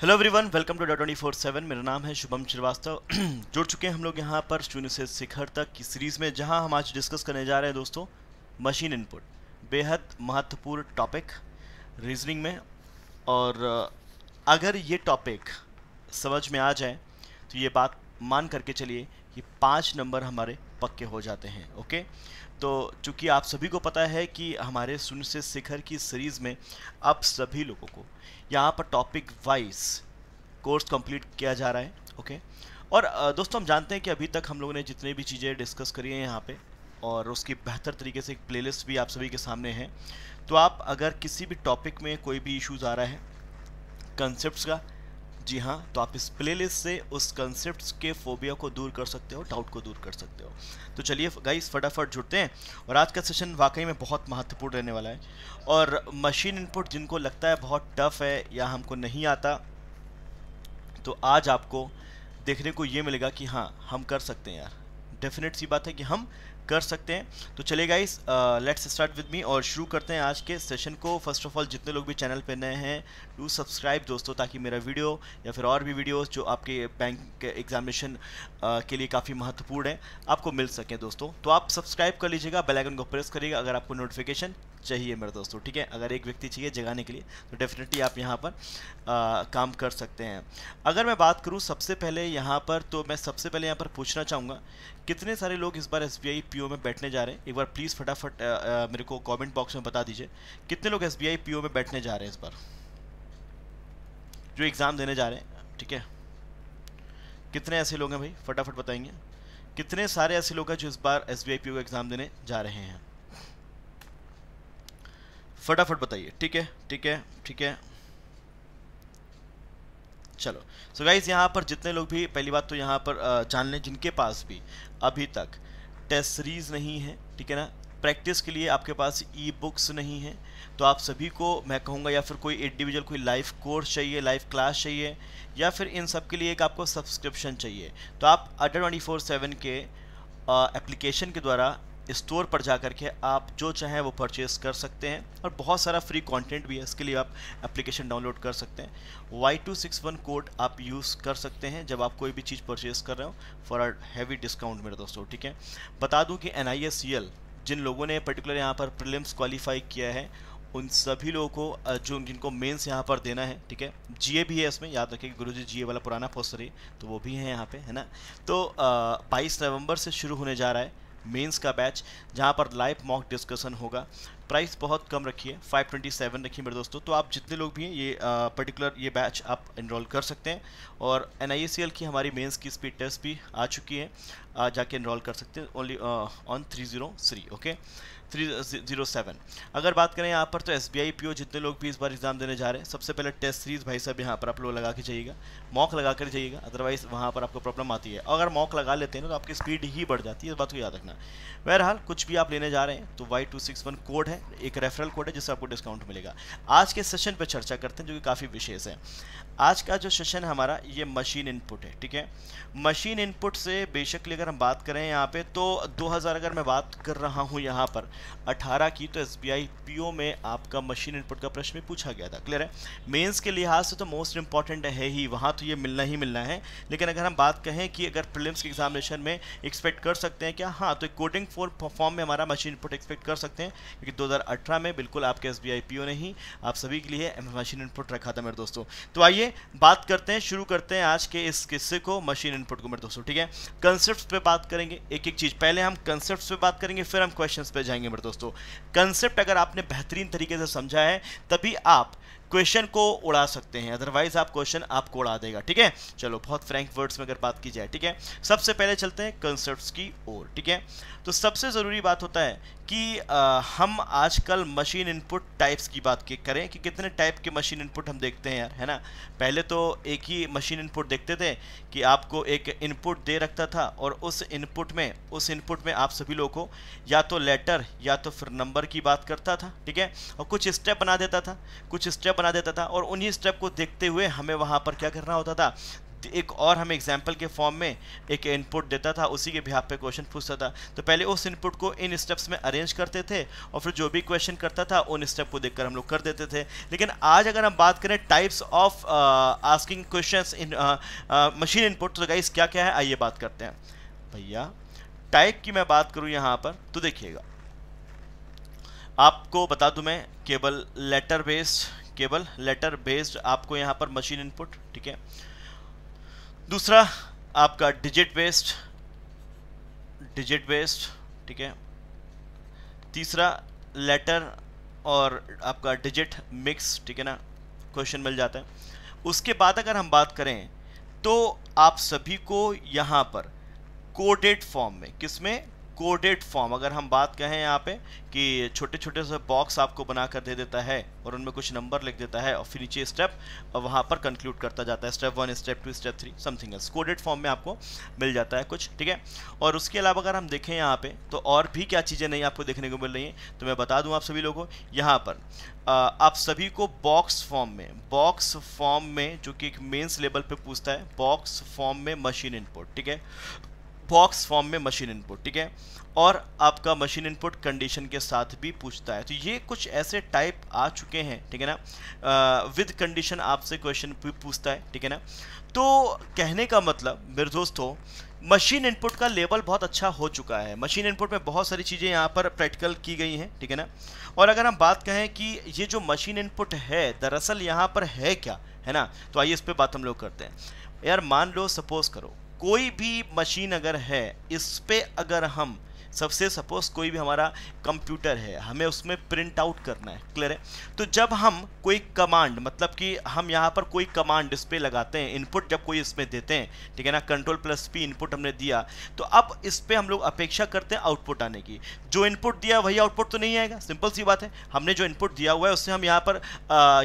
Hello everyone welcome to डॉट twenty four seven मेरा नाम है शुभम श्रीवास्तव जुड़ चुके हैं हम लोग यहाँ पर शून्य से शिखर तक की सीरीज़ में जहाँ हम आज डिस्कस करने जा रहे हैं दोस्तों मशीन इनपुट बेहद महत्वपूर्ण टॉपिक रीजनिंग में और अगर ये टॉपिक समझ में आ जाए तो ये बात मान करके चलिए कि पांच नंबर हमारे पक्के हो जाते हैं ओके तो चूंकि आप सभी को पता है कि हमारे सुन से शिखर की सीरीज़ में आप सभी लोगों को यहाँ पर टॉपिक वाइज कोर्स कंप्लीट किया जा रहा है ओके और दोस्तों हम जानते हैं कि अभी तक हम लोगों ने जितने भी चीज़ें डिस्कस करी हैं यहाँ पे और उसकी बेहतर तरीके से एक प्लेलिस्ट भी आप सभी के सामने है तो आप अगर किसी भी टॉपिक में कोई भी इश्यूज़ आ रहा है कंसेप्ट का जी हाँ तो आप इस प्लेलिस्ट से उस कंसेप्ट के फोबिया को दूर कर सकते हो डाउट को दूर कर सकते हो तो चलिए गाइस फटाफट जुड़ते हैं और आज का सेशन वाकई में बहुत महत्वपूर्ण रहने वाला है और मशीन इनपुट जिनको लगता है बहुत टफ है या हमको नहीं आता तो आज आपको देखने को ये मिलेगा कि हाँ हम कर सकते हैं यार डेफिनेट सी बात है कि हम कर सकते हैं तो चले guys let's start with me और शुरू करते हैं आज के सेशन को फर्स्ट ऑफ ऑल जितने लोग भी चैनल पे नए हैं डू सब्सक्राइब दोस्तों ताकि मेरा वीडियो या फिर और भी वीडियोस जो आपके बैंक के एग्जामिनेशन के लिए काफ़ी महत्वपूर्ण है आपको मिल सकें दोस्तों तो आप सब्सक्राइब कर लीजिएगा बेलाइकन को प्रेस करिएगा अगर आपको नोटिफिकेशन चाहिए मेरे दोस्तों ठीक है अगर एक व्यक्ति चाहिए जगाने के लिए तो डेफिनेटली आप यहाँ पर आ, काम कर सकते हैं अगर मैं बात करूँ सबसे पहले यहाँ पर तो मैं सबसे पहले यहाँ पर पूछना चाहूँगा कितने सारे लोग इस बार एस बी में बैठने जा रहे हैं एक बार प्लीज़ फटाफट मेरे को कॉमेंट बॉक्स में बता दीजिए कितने लोग एस बी में बैठने जा रहे हैं इस बार जो एग्ज़ाम देने जा रहे हैं ठीक है कितने ऐसे लोग हैं भाई फटाफट बताएंगे कितने सारे ऐसे लोग हैं जो इस बार एस बी आई पी का एग्ज़ाम देने जा रहे हैं फटाफट बताइए ठीक है ठीक है ठीक है चलो सो गाइज यहाँ पर जितने लोग भी पहली बात तो यहाँ पर जान लें जिनके पास भी अभी तक टेस्ट सीरीज़ नहीं है ठीक है ना प्रैक्टिस के लिए आपके पास ई बुक्स नहीं हैं तो आप सभी को मैं कहूँगा या फिर कोई इंडिविजुअल कोई लाइव कोर्स चाहिए लाइव क्लास चाहिए या फिर इन सब के लिए एक आपको सब्सक्रिप्शन चाहिए तो आप अटर ट्वेंटी फोर सेवन के एप्लीकेशन के द्वारा स्टोर पर जा कर के आप जो चाहें वो परचेस कर सकते हैं और बहुत सारा फ्री कंटेंट भी है इसके लिए आप एप्लीकेशन डाउनलोड कर सकते हैं Y two six one code आप यूज़ कर सकते हैं जब आप कोई भी चीज़ परचेस कर रहे हो फॉर अ हैवी डिस्काउंट मेरे दोस्तों ठीक है बता दूं कि N I S C L जिन लोगों ने पर्टिकुलर यहाँ पर प्रीलिम्स क्वालिफाई किया है उन सभी लोगों को जो जिनको मेंस यहाँ पर देना है ठीक है जीए भी है इसमें याद रखें कि गुरु जी जीए वाला पुराना पोस्टर है तो वो भी है यहाँ पे है ना तो बाईस नवंबर से शुरू होने जा रहा है मेंस का बैच जहाँ पर लाइव मॉक डिस्कशन होगा प्राइस बहुत कम रखी है 527 रखी है मेरे दोस्तों तो आप जितने लोग भी हैं ये पर्टिकुलर ये बैच आप इनरोल कर सकते हैं और एन की हमारी मेंस की स्पीड टेस्ट भी आ चुकी है आ, जाके इनरोल कर सकते हैं only on three zero three okay three zero seven अगर बात करें यहाँ पर तो एस बी आई पी जितने लोग भी इस बार एग्ज़ाम देने जा रहे हैं सबसे पहले टेस्ट सीरीज़ भाई साहब यहाँ पर आप लोग लगा के जाइएगा मॉक लगा कर जाइएगा अदरवाइज़ वहाँ पर आपको प्रॉब्लम आती है अगर मॉक लगा लेते हैं ना तो आपकी स्पीड ही बढ़ जाती है इस बात को याद रखना बहरहाल कुछ भी आप लेने जा रहे हैं तो Y two six one code है एक रेफरल कोड है जिससे आपको डिस्काउंट मिलेगा आज के सेशन पर चर्चा करते हैं जो कि काफ़ी विशेष है आज का जो सेशन है हमारा ये मशीन इनपुट है ठीक है मशीन इनपुट से बेशकली अगर हम बात करें यहाँ पे तो 2000 अगर मैं बात कर रहा हूँ यहाँ पर 18 की तो एस बी में आपका मशीन इनपुट का प्रश्न पूछा गया था क्लियर है मेंस के लिहाज से तो मोस्ट इंपॉर्टेंट है ही वहाँ तो ये मिलना ही मिलना है लेकिन अगर हम बात कहें कि अगर प्रिलिम्स के एग्जामिनेशन में एक्सपेक्ट कर सकते हैं क्या हाँ तो कोडिंग फॉर्म में हमारा मशीन इनपुट एक्सपेक्ट कर सकते हैं क्योंकि दो में बिल्कुल आपके एस बी ने ही आप सभी के लिए मशीन इनपुट रखा था मेरे दोस्तों तो आइए बात करते हैं शुरू करते हैं आज के इस किस्से को मशीन इनपुट को मेरे दोस्तों ठीक है कंसेप्ट पे बात करेंगे एक एक चीज़ पहले हम कंसेप्ट पे बात करेंगे फिर हम क्वेश्चन पे जाएंगे मेरे दोस्तों कंसेप्ट अगर आपने बेहतरीन तरीके से समझा है तभी आप क्वेश्चन को उड़ा सकते हैं अदरवाइज आप क्वेश्चन आपको उड़ा देगा ठीक है चलो बहुत फ्रैंक वर्ड्स में अगर बात की जाए ठीक है सबसे पहले चलते हैं कंसेप्ट की ओर ठीक है तो सबसे ज़रूरी बात होता है कि आ, हम आजकल मशीन इनपुट टाइप्स की बात करें कि कितने टाइप के मशीन इनपुट हम देखते हैं यार है ना पहले तो एक ही मशीन इनपुट देखते थे कि आपको एक इनपुट दे रखता था और उस इनपुट में उस इनपुट में आप सभी लोगों को या तो लेटर या तो फिर नंबर की बात करता था ठीक है और कुछ स्टेप बना देता था कुछ स्टेप बना देता था और उन्हीं स्टेप को देखते हुए हमें वहाँ पर क्या करना होता था एक और हमें एग्जाम्पल के फॉर्म में एक इनपुट देता था उसी के बिहार पे क्वेश्चन पूछता था तो पहले उस इनपुट को इन स्टेप्स में अरेंज करते थे और फिर जो भी क्वेश्चन करता था उन स्टेप को देखकर हम लोग कर देते थे लेकिन आज अगर हम बात करें types of asking question in machine input तो गाइस क्या क्या है आइए बात करते हैं भैया टाइप की मैं बात करूँ यहाँ पर तो देखिएगा आपको बता दूँ मैं केवल लेटर बेस्ड केवल लेटर बेस्ड आपको यहाँ पर मशीन इनपुट ठीक है दूसरा आपका डिजिट बेस्ड डिजिट बेस्ड ठीक है तीसरा लेटर और आपका डिजिट मिक्स ठीक है ना क्वेश्चन मिल जाता है उसके बाद अगर हम बात करें तो आप सभी को यहाँ पर कोडेड फॉर्म में किस में कोडेड फॉर्म अगर हम बात कहें यहाँ पे कि छोटे छोटे से बॉक्स आपको बना कर दे देता है और उनमें कुछ नंबर लिख देता है और फिर नीचे स्टेप वहाँ पर कंक्लूड करता जाता है step one step two step three something else coded form में आपको मिल जाता है कुछ ठीक है और उसके अलावा अगर हम देखें यहाँ पे तो और भी क्या चीज़ें नहीं आपको देखने को मिल रही हैं तो मैं बता दूँ आप सभी लोगों को यहाँ पर आप सभी को बॉक्स फॉर्म में बॉक्स फॉर्म में जो कि एक मेन्स लेवल पर पूछता है बॉक्स फॉर्म में मशीन इनपुट ठीक है बॉक्स फॉर्म में मशीन इनपुट ठीक है और आपका मशीन इनपुट कंडीशन के साथ भी पूछता है तो ये कुछ ऐसे टाइप आ चुके हैं ठीक है ना विद कंडीशन आपसे क्वेश्चन पूछता है ठीक है ना तो कहने का मतलब मेरे दोस्तों मशीन इनपुट का लेवल बहुत अच्छा हो चुका है मशीन इनपुट में बहुत सारी चीज़ें यहाँ पर प्रैक्टिकल की गई हैं ठीक है ना और अगर हम बात कहें कि ये जो मशीन इनपुट है दरअसल यहाँ पर है क्या है ना तो आइए इस पर बात हम लोग करते हैं यार मान लो सपोज करो कोई भी मशीन अगर है इस पर अगर हम सबसे सपोज कोई भी हमारा कंप्यूटर है हमें उसमें प्रिंट आउट करना है क्लियर है तो जब हम कोई कमांड मतलब कि हम यहाँ पर कोई कमांड इस पर लगाते हैं इनपुट जब कोई इसमें देते हैं ठीक है ना कंट्रोल प्लस पी इनपुट हमने दिया तो अब इस पर हम लोग अपेक्षा करते हैं आउटपुट आने की जो इनपुट दिया वही आउटपुट तो नहीं आएगा सिंपल सी बात है हमने जो इनपुट दिया हुआ है उससे हम यहाँ पर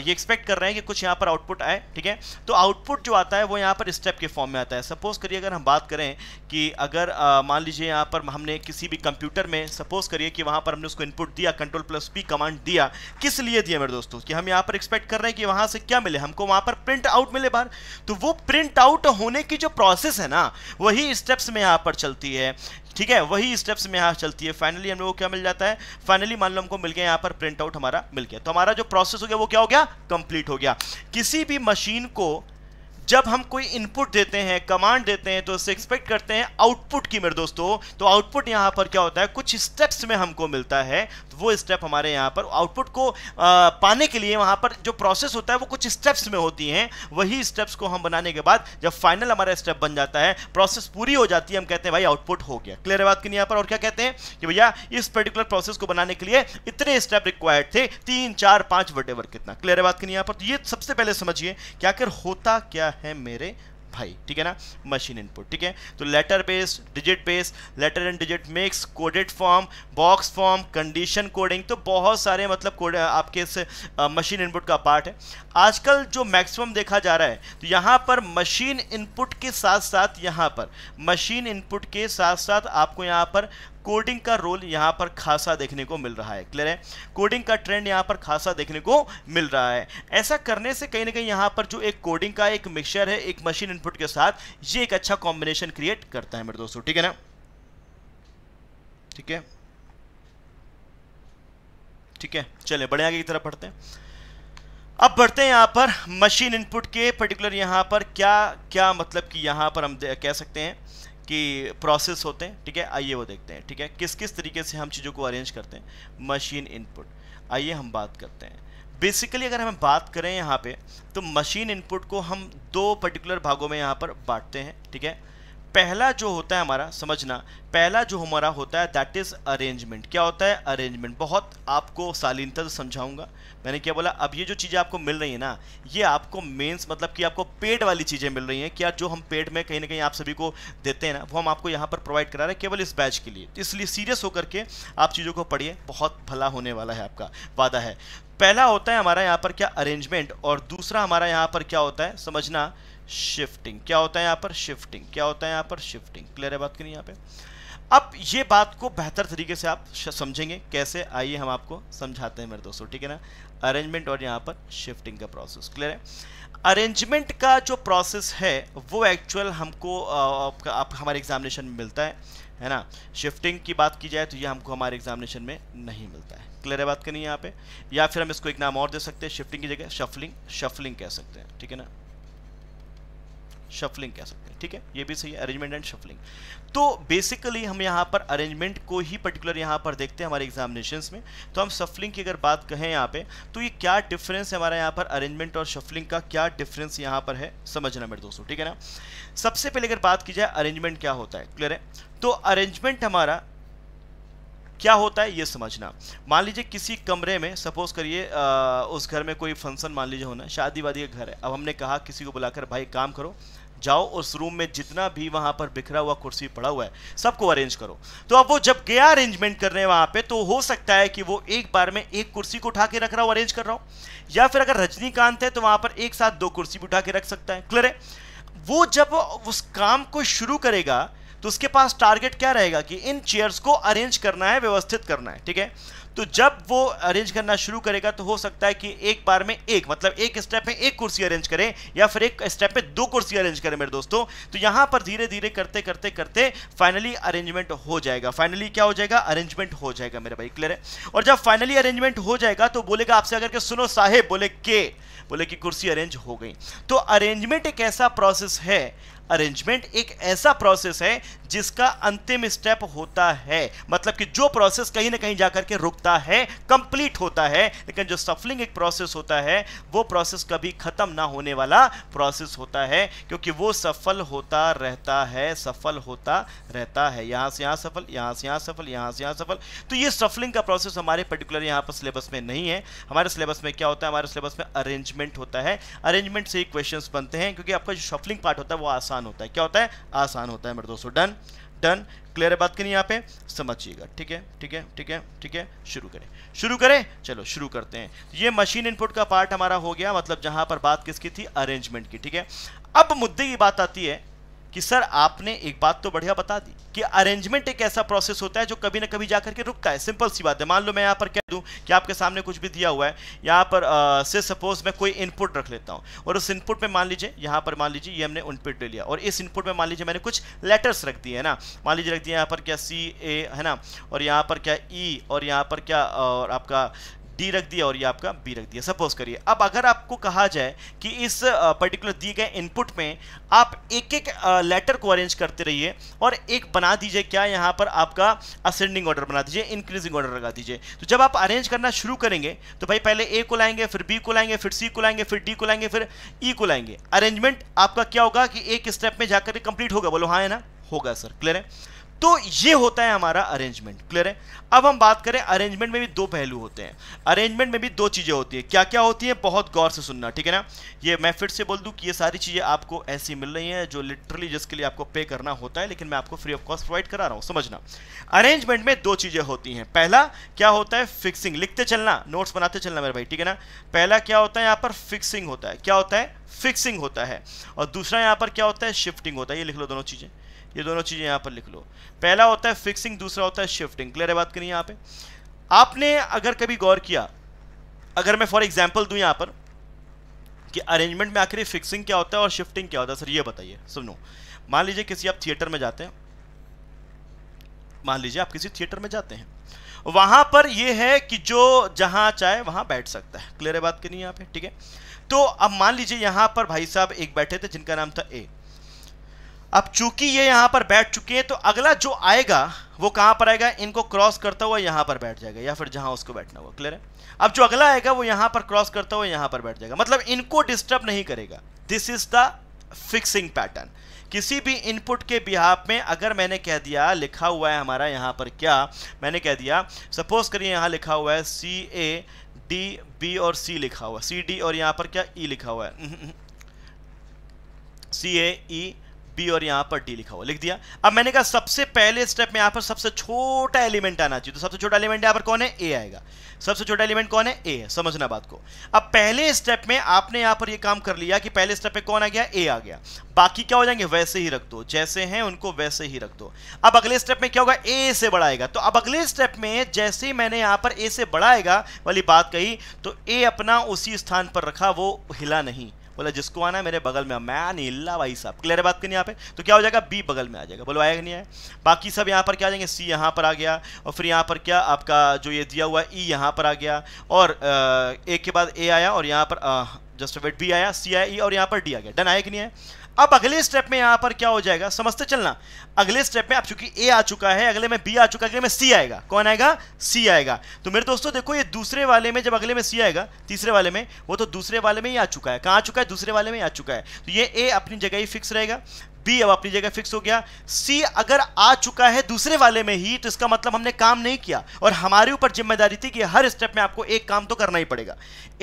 ये एक्सपेक्ट कर रहे हैं कि कुछ यहाँ पर आउटपुट आए ठीक है तो आउटपुट जो आता है वो यहाँ पर स्टेप के फॉर्म में आता है सपोज करिए अगर हम बात करें कि अगर मान लीजिए यहाँ पर हमने किसी भी कंप्यूटर में सपोज करिए कि वहां पर हमने उसको इनपुट दिया कंट्रोल प्लस पी कमांड दिया किस लिए दिया मेरे दोस्तों कि हम यहां पर एक्सपेक्ट कर रहे हैं कि वहां से क्या मिले हमको वहां पर प्रिंट आउट मिले बाहर तो वो प्रिंट आउट होने की जो प्रोसेस है ना वही स्टेप्स में यहां पर चलती है ठीक है वही स्टेप्स में यहाँ चलती है फाइनली हम लोग को क्या मिल जाता है फाइनली मान लो हमको मिल गया यहाँ पर प्रिंट आउट हमारा मिल गया तो हमारा जो प्रोसेस हो गया वो क्या हो गया कंप्लीट हो गया किसी भी मशीन को जब हम कोई इनपुट देते हैं कमांड देते हैं तो उससे एक्सपेक्ट करते हैं आउटपुट की मेरे दोस्तों तो आउटपुट यहां पर क्या होता है कुछ स्टेप्स में हमको मिलता है वो स्टेप हमारे यहाँ पर आउटपुट को आ, पाने के लिए वहाँ पर जो प्रोसेस होता है वो कुछ स्टेप्स में होती हैं वही स्टेप्स को हम बनाने के बाद जब फाइनल हमारा स्टेप बन जाता है प्रोसेस पूरी हो जाती है हम कहते हैं भाई आउटपुट हो गया क्लियर है बात की यहाँ पर और क्या कहते हैं कि भैया इस पर्टिकुलर प्रोसेस को बनाने के लिए इतने स्टेप रिक्वायर्ड थे तीन चार पाँच वटेवर कितना क्लियर है बात की यहाँ पर तो ये सबसे पहले समझिए कि आखिर होता क्या है मेरे भाई ठीक है ना मशीन इनपुट ठीक है तो letter base digit base letter and digit mix coded form box form condition coding तो बहुत सारे मतलब कोड आपके इस मशीन इनपुट का पार्ट है आजकल जो मैक्सिमम देखा जा रहा है तो यहाँ पर मशीन इनपुट के साथ साथ यहाँ पर मशीन इनपुट के साथ साथ आपको यहाँ पर कोडिंग का रोल यहां पर खासा देखने को मिल रहा है क्लियर है कोडिंग का ट्रेंड यहां पर खासा देखने को मिल रहा है ऐसा करने से कहीं ना कहीं यहां पर जो एक कोडिंग का एक मिक्सचर है एक मशीन इनपुट के साथ ये एक अच्छा कॉम्बिनेशन क्रिएट करता है मेरे दोस्तों ठीक है ना ठीक है ठीक है चले बड़े आगे की तरफ पढ़ते हैं अब बढ़ते हैं यहां पर मशीन इनपुट के पर्टिकुलर यहां पर क्या क्या मतलब कि यहां पर हम कह सकते हैं कि प्रोसेस होते हैं ठीक है आइए वो देखते हैं ठीक है किस किस तरीके से हम चीज़ों को अरेंज करते हैं मशीन इनपुट आइए हम बात करते हैं बेसिकली अगर हम बात करें यहाँ पे तो मशीन इनपुट को हम दो पर्टिकुलर भागों में यहाँ पर बांटते हैं ठीक है पहला जो होता है हमारा समझना पहला जो हमारा होता है दैट इज़ अरेंजमेंट क्या होता है अरेंजमेंट बहुत आपको शालीनता से समझाऊंगा मैंने क्या बोला अब ये जो चीज़ें आपको मिल रही है ना ये आपको मेंस मतलब कि आपको पेड वाली चीज़ें मिल रही हैं क्या जो हम पेड में कहीं ना कहीं आप सभी को देते हैं ना वो हम आपको यहाँ पर प्रोवाइड करा रहे हैं केवल इस बैच के लिए इसलिए सीरियस होकर के आप चीज़ों को पढ़िए बहुत भला होने वाला है आपका वादा है पहला होता है हमारा यहाँ पर क्या अरेंजमेंट और दूसरा हमारा यहाँ पर क्या होता है समझना शिफ्टिंग क्या होता है यहाँ पर शिफ्टिंग क्या होता है यहाँ पर शिफ्टिंग क्लियर है बात करिए यहाँ पे अब ये बात को बेहतर तरीके से आप समझेंगे कैसे आइए हम आपको समझाते हैं मेरे दोस्तों ठीक है ना अरेंजमेंट और यहाँ पर शिफ्टिंग का प्रोसेस क्लियर है अरेंजमेंट का जो प्रोसेस है वो एक्चुअल हमको आप, आप हमारे एग्जामिनेशन में मिलता है है ना शिफ्टिंग की बात की जाए तो ये हमको हमारे एग्जामिनेशन में नहीं मिलता है क्लियर है बात करनी है यहाँ पे या फिर हम इसको एक नाम और दे सकते हैं शिफ्टिंग की जगह शफलिंग शफलिंग कह सकते हैं ठीक है ना शफलिंग कह सकते हैं ठीक है ये भी सही है अरेंजमेंट एंड शफलिंग तो बेसिकली हम यहाँ पर अरेंजमेंट को ही पर्टिकुलर यहाँ पर देखते हैं हमारे एग्जामिनेशन में तो हम शफलिंग की अगर बात कहें यहाँ पे तो ये क्या डिफरेंस है हमारा यहाँ पर अरेंजमेंट और शफलिंग का क्या डिफरेंस यहाँ पर है समझना मेरे दोस्तों ठीक है ना सबसे पहले अगर बात की जाए अरेंजमेंट क्या होता है क्लियर है तो अरेंजमेंट हमारा क्या होता है ये समझना मान लीजिए किसी कमरे में सपोज करिए उस घर में कोई फंक्शन मान लीजिए होना शादी वादी का घर है अब हमने कहा किसी को बुलाकर भाई काम करो जाओ उस रूम में जितना भी वहां पर बिखरा हुआ कुर्सी पड़ा हुआ है सबको अरेंज करो तो अब वो जब गया अरेंजमेंट करने वहां पे तो हो सकता है कि वो एक बार में एक कुर्सी को उठा के रख रहा हो अरेंज कर रहा हो या फिर अगर रजनीकांत है तो वहां पर एक साथ दो कुर्सी भी उठा के रख सकता है क्लियर है वो जब उस काम को शुरू करेगा तो उसके पास टारगेट क्या रहेगा कि इन चेयर्स को अरेंज करना है व्यवस्थित करना है ठीक है तो जब वो अरेंज करना शुरू करेगा तो हो सकता है कि एक बार में एक मतलब एक स्टेप में एक कुर्सी अरेंज करें या फिर एक स्टेप में दो कुर्सी अरेंज करें मेरे दोस्तों तो यहां पर धीरे धीरे करते करते करते फाइनली अरेंजमेंट हो जाएगा फाइनली क्या हो जाएगा अरेंजमेंट हो जाएगा मेरा भाई क्लियर है और जब फाइनली अरेंजमेंट हो जाएगा तो बोलेगा आपसे अगर के सुनो साहेब बोले के बोले कि कुर्सी अरेंज हो गई तो अरेंजमेंट एक ऐसा प्रोसेस है अरेंजमेंट एक ऐसा प्रोसेस है जिसका अंतिम स्टेप होता है मतलब कि जो प्रोसेस कहीं ना कहीं जाकर के रुकता है कंप्लीट होता है लेकिन जो सफलिंग एक प्रोसेस होता है वो प्रोसेस कभी खत्म ना होने वाला प्रोसेस होता है क्योंकि वो सफल होता रहता है सफल होता रहता है यहां से यहां सफल यहां से यहां सफल यहां से यहां सफल तो ये सफलिंग का प्रोसेस हमारे पर्टिकुलर यहां पर सिलेबस में नहीं है हमारे सिलेबस में क्या होता है हमारे सिलेबस में अरेंजमेंट होता है अरेंजमेंट से ही क्वेश्चन बनते हैं क्योंकि आपका जो सफलिंग पार्ट होता है वो आसान होता है क्या होता है आसान होता है मेरे दोस्तों डन डन क्लियर है बात करें यहाँ पे समझिएगा ठीक है ठीक है ठीक है ठीक है शुरू करें शुरू करें चलो शुरू करते हैं ये मशीन इनपुट का पार्ट हमारा हो गया मतलब जहां पर बात किसकी थी अरेंजमेंट की ठीक है अब मुद्दे की बात आती है कि सर आपने एक बात तो बढ़िया बता दी कि अरेंजमेंट एक ऐसा प्रोसेस होता है जो कभी ना कभी जाकर के रुकता है सिंपल सी बात है मान लो मैं यहाँ पर कह दूँ कि आपके सामने कुछ भी दिया हुआ है यहाँ पर आ, से सपोज मैं कोई इनपुट रख लेता हूँ और उस इनपुट में मान लीजिए यहाँ पर मान लीजिए ये हमने इनपुट ले लिया और इस इनपुट में मान लीजिए मैंने कुछ लेटर्स रख दिए है ना मान लीजिए रख दिया यहाँ पर क्या सी ए है ना और यहाँ पर क्या ई e, और यहाँ पर क्या और आपका डी रख दिया और ये आपका बी रख दिया सपोज करिए अब अगर आपको कहा जाए कि इस पर्टिकुलर दिए गए इनपुट में आप एक एक लेटर को अरेंज करते रहिए और एक बना दीजिए क्या यहाँ पर आपका असेंडिंग ऑर्डर बना दीजिए इंक्रीजिंग ऑर्डर लगा दीजिए तो जब आप अरेंज करना शुरू करेंगे तो भाई पहले ए को लाएंगे फिर बी को लाएंगे फिर सी को लाएंगे फिर डी को लाएंगे फिर ई e को लाएंगे अरेंजमेंट आपका क्या होगा कि एक स्टेप में जाकर कंप्लीट होगा बोलो हाँ है ना होगा सर क्लियर है तो ये होता है हमारा अरेंजमेंट क्लियर है अब हम बात करें अरेंजमेंट में भी दो पहलू होते हैं अरेंजमेंट में भी दो चीज़ें होती है क्या क्या होती है बहुत गौर से सुनना ठीक है ना ये मैं फिर से बोल दूं कि ये सारी चीज़ें आपको ऐसी मिल रही हैं जो लिटरली जिसके लिए आपको पे करना होता है लेकिन मैं आपको फ्री ऑफ कॉस्ट प्रोवाइड करा रहा हूं समझना अरेंजमेंट में दो चीज़ें होती हैं पहला क्या होता है फिक्सिंग लिखते चलना नोट्स बनाते चलना मेरे भाई ठीक है ना पहला क्या होता है यहां पर फिक्सिंग होता है क्या होता है फिक्सिंग होता है और दूसरा यहां पर क्या होता है शिफ्टिंग होता है ये लिख लो दोनों चीज़ें ये दोनों चीज़ें यहां पर लिख लो पहला होता है फिक्सिंग दूसरा होता है शिफ्टिंग क्लियर है बात करिए यहां पे आपने अगर कभी गौर किया अगर मैं फॉर एग्जाम्पल दू यहां पर कि अरेंजमेंट में आखिर फिक्सिंग क्या होता है और शिफ्टिंग क्या होता है सर ये बताइए सुनो मान लीजिए किसी आप थिएटर में जाते हैं मान लीजिए आप किसी थिएटर में जाते हैं वहां पर यह है कि जो जहां चाहे वहां बैठ सकता है क्लियर है बात करिए यहां पर ठीक है तो अब मान लीजिए यहां पर भाई साहब एक बैठे थे जिनका नाम था ए अब चूंकि ये यहां पर बैठ चुके हैं तो अगला जो आएगा वो कहां पर आएगा इनको क्रॉस करता हुआ यहां पर बैठ जाएगा या फिर जहां उसको बैठना होगा क्लियर है अब जो अगला आएगा वो यहां पर क्रॉस करता हुआ यहां पर बैठ जाएगा मतलब इनको डिस्टर्ब नहीं करेगा this is the fixing pattern किसी भी इनपुट के बिहाब में अगर मैंने कह दिया लिखा हुआ है हमारा यहां पर क्या मैंने कह दिया सपोज करिए यहां लिखा हुआ है सी ए डी बी और सी लिखा हुआ सी डी और यहां पर क्या ई e लिखा हुआ है सी ए ई बी और यहाँ पर डी लिखा हुआ लिख दिया अब मैंने कहा सबसे पहले स्टेप में यहाँ पर सबसे छोटा एलिमेंट आना चाहिए तो सबसे छोटा एलिमेंट यहाँ पर कौन है ए आएगा सबसे छोटा एलिमेंट कौन है ए है समझना बात को अब पहले स्टेप में आपने यहाँ पर ये काम कर लिया कि पहले स्टेप में कौन आ गया ए आ गया बाकी क्या हो जाएंगे वैसे ही रख दो जैसे हैं उनको वैसे ही रख दो अब अगले स्टेप में क्या होगा ए से बढ़ाएगा तो अब अगले स्टेप में जैसे ही मैंने यहाँ पर ए से बढ़ाएगा वाली बात कही तो ए अपना उसी स्थान पर रखा वो हिला नहीं बोला जिसको आना है मेरे बगल में मैं नहीं भाई साहब क्लियर है बात करनी यहाँ पे तो क्या हो जाएगा बी बगल में आ जाएगा बोलो आएगा नहीं आया बाकी सब यहाँ पर क्या आ जाएंगे सी यहाँ पर आ गया और फिर यहाँ पर क्या आपका जो ये दिया हुआ ई e यहाँ पर आ गया और ए के बाद ए आया और यहाँ पर जस्ट वेट बी आया सी आया ई e, और यहाँ पर डी आ गया डन आया कि नहीं आया अब अगले स्टेप में यहां पर क्या हो जाएगा समझते चलना अगले स्टेप में आप चूंकि ए आ चुका है अगले में बी आ चुका है अगले में सी आएगा कौन आएगा सी आएगा तो मेरे दोस्तों देखो ये दूसरे वाले में जब अगले में सी आएगा तीसरे वाले में वो तो दूसरे वाले में ही आ चुका है कहां आ चुका है दूसरे वाले में आ चुका है तो ये ए अपनी जगह ही फिक्स रहेगा बी अब अपनी जगह फिक्स हो गया सी अगर आ चुका है दूसरे वाले में ही तो इसका मतलब हमने काम नहीं किया और हमारे ऊपर जिम्मेदारी थी कि हर स्टेप में आपको एक काम तो करना ही पड़ेगा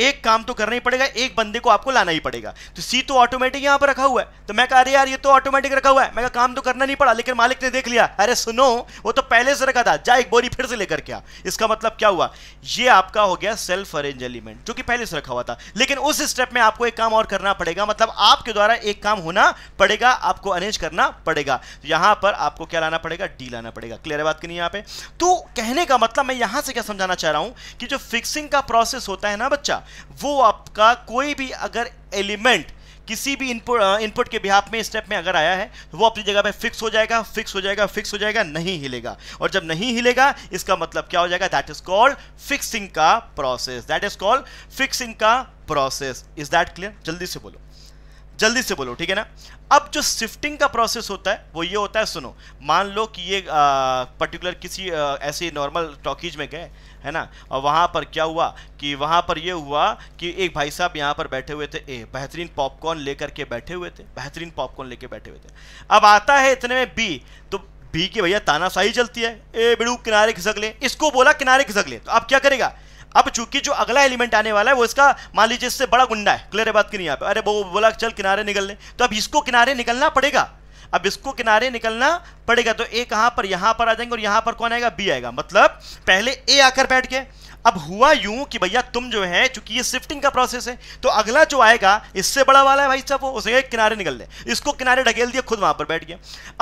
एक काम तो करना ही पड़ेगा एक बंदे को आपको लाना ही पड़ेगा तो सी तो ऑटोमेटिक यहां पर रखा हुआ है तो मैं कह रही यार ये तो ऑटोमेटिक रखा हुआ है मैं काम तो करना नहीं पड़ा लेकिन मालिक ने देख लिया अरे सुनो वो तो पहले से रखा था जा एक बोरी फिर से लेकर क्या इसका मतलब क्या हुआ ये आपका हो गया सेल्फ अरेंज एलिमेंट जो कि पहले से रखा हुआ था लेकिन उस स्टेप में आपको एक काम और करना पड़ेगा मतलब आपके द्वारा एक काम होना पड़ेगा आपको आपको अरेंज करना पड़ेगा तो यहां पर आपको क्या लाना पड़ेगा डी लाना पड़ेगा क्लियर है बात करनी यहां पे तो कहने का मतलब मैं यहां से क्या समझाना चाह रहा हूं कि जो फिक्सिंग का प्रोसेस होता है ना बच्चा वो आपका कोई भी अगर एलिमेंट किसी भी इनपुट इनपुट के बिहाफ में स्टेप में अगर आया है तो वो अपनी जगह पे फिक्स हो जाएगा फिक्स हो जाएगा फिक्स हो जाएगा नहीं हिलेगा और जब नहीं हिलेगा इसका मतलब क्या हो जाएगा दैट इज कॉल्ड फिक्सिंग का process that is called fixing का प्रोसेस इज दैट क्लियर जल्दी से बोलो जल्दी से बोलो ठीक है ना अब जो शिफ्टिंग का प्रोसेस होता है वो ये होता है सुनो मान लो कि ये पर्टिकुलर किसी आ, ऐसे नॉर्मल टॉकीज में गए है ना और वहाँ पर क्या हुआ कि वहाँ पर ये हुआ कि एक भाई साहब यहाँ पर बैठे हुए थे ए बेहतरीन पॉपकॉर्न लेकर के बैठे हुए थे बेहतरीन पॉपकॉर्न लेके बैठे हुए थे अब आता है इतने में बी तो बी के भैया तानाशाही चलती है ए बिड़ू किनारे खिसक ले इसको बोला किनारे खिसक ले तो आप क्या करेगा अब चूंकि जो अगला एलिमेंट आने वाला है वो इसका मान लीजिए इससे बड़ा गुंडा है क्लियर है बात की नहीं यहाँ पे अरे वो बोला चल किनारे निकल ले तो अब इसको किनारे निकलना पड़ेगा अब इसको किनारे निकलना पड़ेगा तो ए कहां पर यहां पर आ जाएंगे और यहां पर कौन आएगा बी आएगा मतलब पहले ए आकर बैठ गए अब हुआ यूं कि भैया तुम जो है चूंकि ये शिफ्टिंग का प्रोसेस है तो अगला जो आएगा इससे बड़ा वाला है भाई साहब वो उसे किनारे निकल दे इसको किनारे ढकेल दिया खुद वहां पर बैठ गया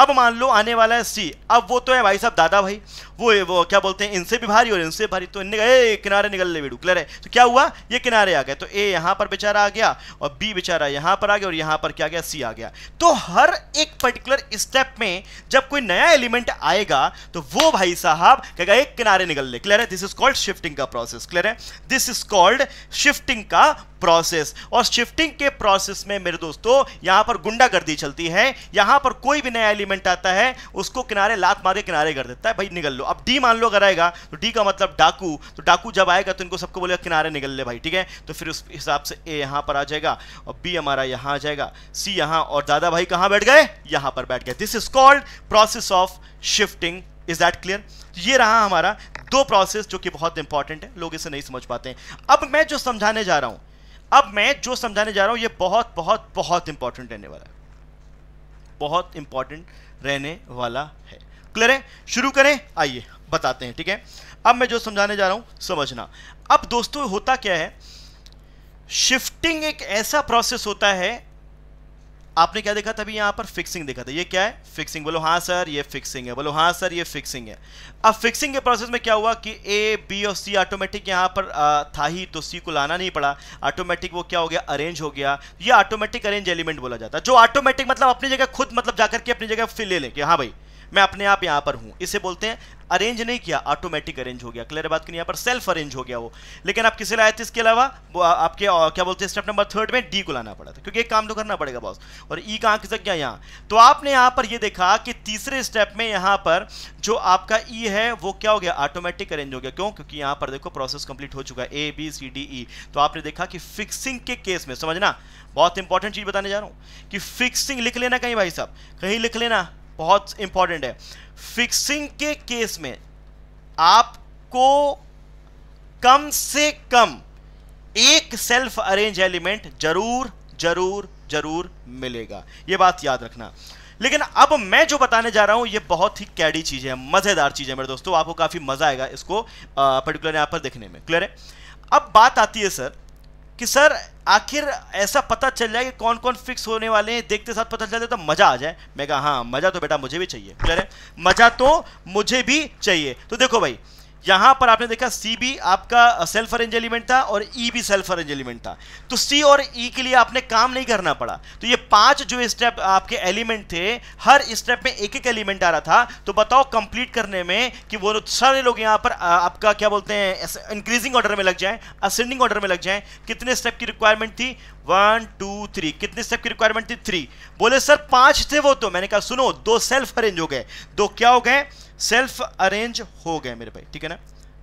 अब मान लो आने वाला है सी अब वो तो है भाई साहब दादा भाई वो वो क्या बोलते हैं इनसे भी भारी और इनसे भारी तो इनने किनारे निकल ले बेडू क्लियर है तो क्या हुआ ये किनारे आ गए तो ए यहाँ पर बेचारा आ गया और बी बेचारा यहाँ पर आ गया और यहाँ पर क्या गया सी आ गया तो हर एक पर्टिकुलर स्टेप में जब कोई नया एलिमेंट आएगा तो वो भाई साहब क्या एक किनारे निकल ले क्लियर है दिस इज कॉल्ड शिफ्टिंग का का प्रोसेस क्लियर है दिस इज कॉल्ड शिफ्टिंग का प्रोसेस और शिफ्टिंग के प्रोसेस में मेरे दोस्तों यहां पर गुंडागर्दी चलती है यहां पर कोई भी नया एलिमेंट आता है उसको किनारे लात मार के किनारे कर देता है भाई निकल लो अब डी मान लो अगर आएगा तो डी का मतलब डाकू तो डाकू जब आएगा तो इनको सबको बोलेगा किनारे निकल ले भाई ठीक है तो फिर उस हिसाब से ए यहां पर आ जाएगा और बी हमारा यहां आ जाएगा सी यहां और दादा भाई कहां बैठ गए यहां पर बैठ गए this is called process of shifting is that clear ये रहा हमारा दो प्रोसेस जो कि बहुत इंपॉर्टेंट है लोग इसे नहीं समझ पाते हैं अब मैं जो समझाने जा रहा हूं अब मैं जो समझाने जा रहा हूं ये बहुत बहुत बहुत इंपॉर्टेंट रहने वाला है बहुत इंपॉर्टेंट रहने वाला है क्लियर है शुरू करें आइए बताते हैं ठीक है अब मैं जो समझाने जा रहा हूं समझना अब दोस्तों होता क्या है शिफ्टिंग एक ऐसा प्रोसेस होता है आपने क्या देखा था अभी यहाँ पर फिक्सिंग देखा था ये क्या है फिक्सिंग बोलो हाँ सर ये फिक्सिंग है बोलो हाँ सर ये फिक्सिंग है अब फिक्सिंग के प्रोसेस में क्या हुआ कि ए बी और सी ऑटोमेटिक यहाँ पर आ, था ही तो सी को लाना नहीं पड़ा ऑटोमेटिक वो क्या हो गया अरेंज हो गया ये ऑटोमेटिक अरेंज एलिमेंट बोला जाता है जो ऑटोमेटिक मतलब अपनी जगह खुद मतलब जाकर के अपनी जगह फिर ले लें कि हाँ भाई मैं अपने आप यहां पर हूं इसे बोलते हैं अरेंज नहीं किया ऑटोमेटिक अरेंज हो गया क्लियर बात करें यहां पर सेल्फ अरेंज हो गया वो लेकिन आप किसे लाए थे इसके अलावा आपके क्या बोलते हैं स्टेप नंबर थर्ड में डी को लाना पड़ा था क्योंकि एक काम तो करना पड़ेगा बॉस और ई e कहां खिसक गया यहां तो आपने यहां पर ये देखा कि तीसरे स्टेप में यहां पर जो आपका ई e है वो क्या हो गया ऑटोमेटिक अरेंज हो गया क्यों क्योंकि यहां पर देखो प्रोसेस कंप्लीट हो चुका है A B C D E तो आपने देखा कि फिक्सिंग के केस में समझना बहुत इंपॉर्टेंट चीज बताने जा रहा हूं कि फिक्सिंग लिख लेना कहीं भाई साहब कहीं लिख लेना बहुत इंपॉर्टेंट है फिक्सिंग के केस में आपको कम से कम एक सेल्फ अरेंज एलिमेंट जरूर जरूर जरूर मिलेगा यह बात याद रखना लेकिन अब मैं जो बताने जा रहा हूं यह बहुत ही कैडी चीज है मजेदार चीज है मेरे दोस्तों आपको काफी मजा आएगा इसको पर्टिकुलर यहां पर देखने में क्लियर है अब बात आती है सर कि सर आखिर ऐसा पता चल जाए कि कौन कौन फिक्स होने वाले हैं देखते साथ पता चल जाए तो मज़ा आ जाए मैं कहा हाँ मज़ा तो बेटा मुझे भी चाहिए क्लियर है मज़ा तो मुझे भी चाहिए तो देखो भाई यहां पर आपने देखा सी भी आपका सेल्फ अरेंज एलिमेंट था और ई e भी सेल्फ अरेंज एलिमेंट था तो सी और ई e के लिए आपने काम नहीं करना पड़ा तो ये पांच जो स्टेप आपके एलिमेंट थे हर स्टेप में एक एक एलिमेंट आ रहा था तो बताओ कंप्लीट करने में कि वो सारे लोग यहां पर आपका क्या बोलते हैं इंक्रीजिंग ऑर्डर में लग जाए असेंडिंग ऑर्डर में लग जाए कितने स्टेप की रिक्वायरमेंट थी वन टू थ्री कितने स्टेप की रिक्वायरमेंट थी थ्री बोले सर पांच थे वो तो मैंने कहा सुनो दो सेल्फ अरेंज हो गए दो क्या हो गए सेल्फ अरेंज हो गए मेरे भाई ठीक है ना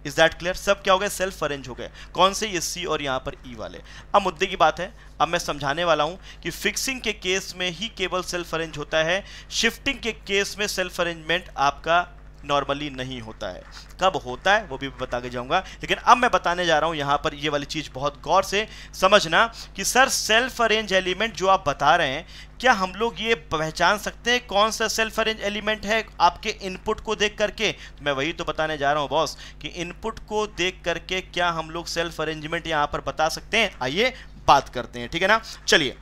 इज दैट क्लियर सब क्या हो गया सेल्फ अरेंज हो गए कौन से ये सी और यहाँ पर ई e वाले अब मुद्दे की बात है अब मैं समझाने वाला हूँ कि फिक्सिंग के केस में ही केवल सेल्फ अरेंज होता है शिफ्टिंग के केस में सेल्फ अरेंजमेंट आपका नॉर्मली नहीं होता है कब होता है वो भी बता के जाऊंगा लेकिन अब मैं बताने जा रहा हूँ यहाँ पर ये वाली चीज़ बहुत गौर से समझना कि सर सेल्फ अरेंज एलिमेंट जो आप बता रहे हैं क्या हम लोग ये पहचान सकते हैं कौन सा सेल्फ अरेंज एलिमेंट है आपके इनपुट को देख करके मैं वही तो बताने जा रहा हूँ बॉस कि इनपुट को देख करके क्या हम लोग सेल्फ अरेंजमेंट यहाँ पर बता सकते हैं आइए बात करते हैं ठीक है ना चलिए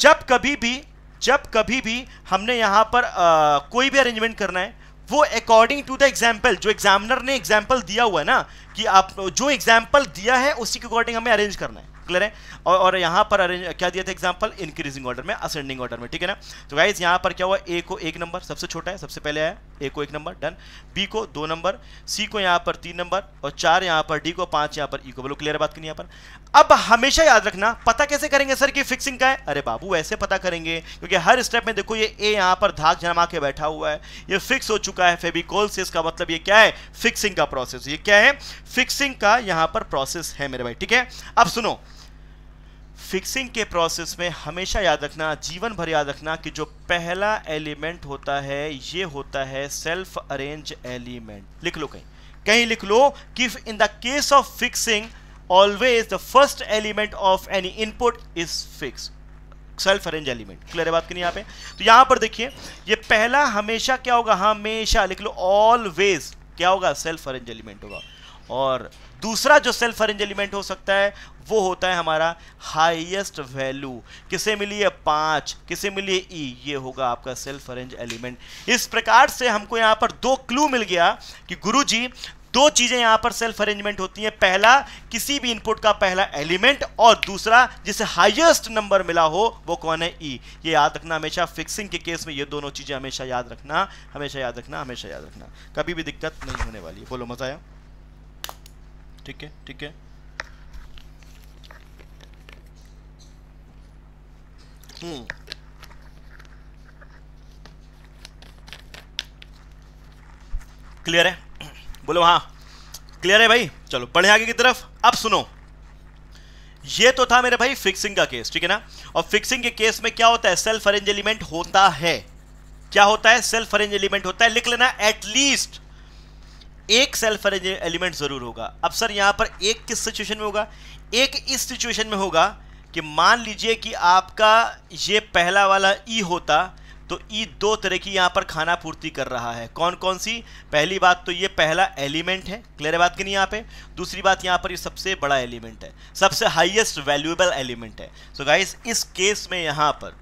जब कभी भी जब कभी भी हमने यहाँ पर आ, कोई भी अरेंजमेंट करना है वो अकॉर्डिंग टू द एग्जाम्पल जो एग्जामिनर ने एग्जाम्पल दिया हुआ है ना कि आप जो एग्जाम्पल दिया है उसी के अकॉर्डिंग हमें अरेंज करना है क्लियर है और, और यहाँ पर अरेंज क्या दिया था एग्जाम्पल इंक्रीजिंग ऑर्डर में असेंडिंग ऑर्डर में ठीक है ना तो गाइज यहाँ पर क्या हुआ ए को एक नंबर सबसे छोटा है सबसे पहले आया ए को एक नंबर डन बी को दो नंबर सी को यहाँ पर तीन नंबर और चार यहाँ पर डी को पाँच यहाँ पर ई e को बोलो क्लियर बात करनी यहाँ पर अब हमेशा याद रखना पता कैसे करेंगे सर कि फिक्सिंग का है अरे बाबू ऐसे पता करेंगे क्योंकि हर स्टेप में देखो ये ए यहाँ पर धाक जमा के बैठा हुआ है ये फिक्स हो चुका है फेबिकोल से इसका मतलब ये क्या है फिक्सिंग का प्रोसेस ये क्या है फिक्सिंग का यहाँ पर प्रोसेस है मेरे भाई ठीक है अब सुनो फिक्सिंग के प्रोसेस में हमेशा याद रखना जीवन भर याद रखना कि जो पहला एलिमेंट होता है ये होता है सेल्फ अरेंज एलिमेंट लिख लो कहीं कहीं लिख लो कि in the case of fixing always the first element of any input is fix self arrange element clear है बात की नहीं यहाँ पे तो यहाँ पर देखिए ये पहला हमेशा क्या होगा हमेशा लिख लो ऑलवेज क्या होगा सेल्फ अरेंज एलिमेंट होगा और दूसरा जो सेल्फ अरेंज एलिमेंट हो सकता है वो होता है हमारा हाईएस्ट वैल्यू किसे मिली है पांच किसे मिली है ई ये होगा आपका सेल्फ अरेंज एलिमेंट इस प्रकार से हमको यहां पर दो क्लू मिल गया कि गुरु जी दो चीज़ें यहां पर सेल्फ अरेंजमेंट होती हैं पहला किसी भी इनपुट का पहला एलिमेंट और दूसरा जिसे हाईएस्ट नंबर मिला हो वो कौन है ई e. ये याद रखना हमेशा फिक्सिंग के केस में ये दोनों चीज़ें हमेशा याद रखना हमेशा याद रखना हमेशा याद रखना कभी भी दिक्कत नहीं होने वाली है बोलो मजा आया ठीक है ठीक है हम्म क्लियर है बोलो हाँ क्लियर है भाई चलो पढ़े आगे की तरफ अब सुनो ये तो था मेरे भाई फिक्सिंग का केस ठीक है ना और फिक्सिंग के केस में क्या होता है सेल्फ अरेंज एलिमेंट होता है क्या होता है सेल्फ अरेंज एलिमेंट होता है लिख लेना एटलीस्ट एक सेल्फ एलिमेंट ज़रूर होगा अब सर यहाँ पर एक किस सिचुएशन में होगा एक इस सिचुएशन में होगा कि मान लीजिए कि आपका ये पहला वाला ई e होता तो ई e दो तरह की यहाँ पर खाना पूर्ति कर रहा है कौन कौन सी पहली बात तो ये पहला एलिमेंट है क्लियर बात की नहीं यहाँ पे दूसरी बात यहाँ पर ये सबसे बड़ा एलिमेंट है सबसे हाईएस्ट वैल्यूएबल एलिमेंट है सो so गाइस इस केस में यहाँ पर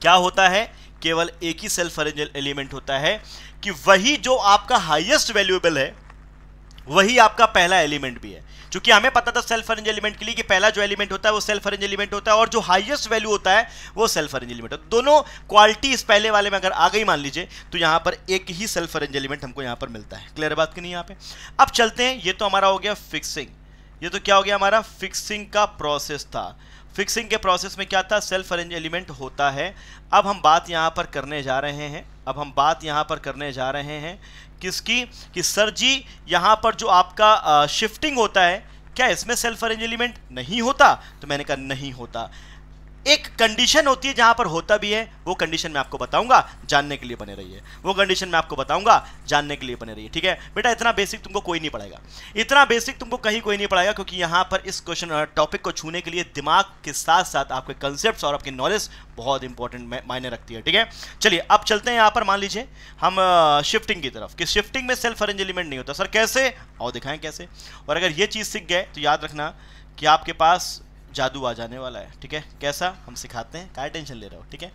क्या होता है केवल एक ही सेल्फ एलिमेंट होता है कि वही जो आपका हाईएस्ट वैल्यूएबल है वही आपका पहला एलिमेंट भी है क्योंकि हमें पता था सेल्फ अरेंज एलिमेंट के लिए कि पहला जो एलिमेंट होता है वो सेल्फ अरेंज एलिमेंट होता है और जो हाईएस्ट वैल्यू होता है वो सेल्फ अरेंज एलिमेंट होता है दोनों क्वालिटी इस पहले वाले में अगर आ गई मान लीजिए तो यहां पर एक ही सेल्फ अरेंज एलिमेंट हमको यहां पर मिलता है क्लियर बात की नहीं यहां पर अब चलते हैं ये तो हमारा हो गया फिक्सिंग ये तो क्या हो गया हमारा फिक्सिंग का प्रोसेस था फिक्सिंग के प्रोसेस में क्या था सेल्फ अरेंज एलिमेंट होता है अब हम बात यहाँ पर करने जा रहे हैं अब हम बात यहाँ पर करने जा रहे हैं किसकी कि सर जी यहाँ पर जो आपका शिफ्टिंग होता है क्या इसमें सेल्फ अरेंज एलिमेंट नहीं होता तो मैंने कहा नहीं होता एक कंडीशन होती है जहां पर होता भी है वो कंडीशन मैं आपको बताऊंगा जानने के लिए बने रहिए वो कंडीशन मैं आपको बताऊंगा जानने के लिए बने रहिए ठीक है बेटा इतना बेसिक तुमको कोई नहीं पड़ेगा इतना बेसिक तुमको कहीं कोई नहीं पड़ेगा क्योंकि यहां पर इस क्वेश्चन टॉपिक को छूने के लिए दिमाग के साथ साथ आपके कंसेप्ट और आपकी नॉलेज बहुत इंपॉर्टेंट मायने रखती है ठीक है चलिए अब चलते हैं यहां पर मान लीजिए हम शिफ्टिंग की तरफ कि शिफ्टिंग में सेल्फ अरेंज एलिमेंट नहीं होता सर कैसे और दिखाएं कैसे और अगर ये चीज़ सीख गए तो याद रखना कि आपके पास जादू आ जाने वाला है ठीक है कैसा हम सिखाते हैं क्या टेंशन ले रहे हो ठीक है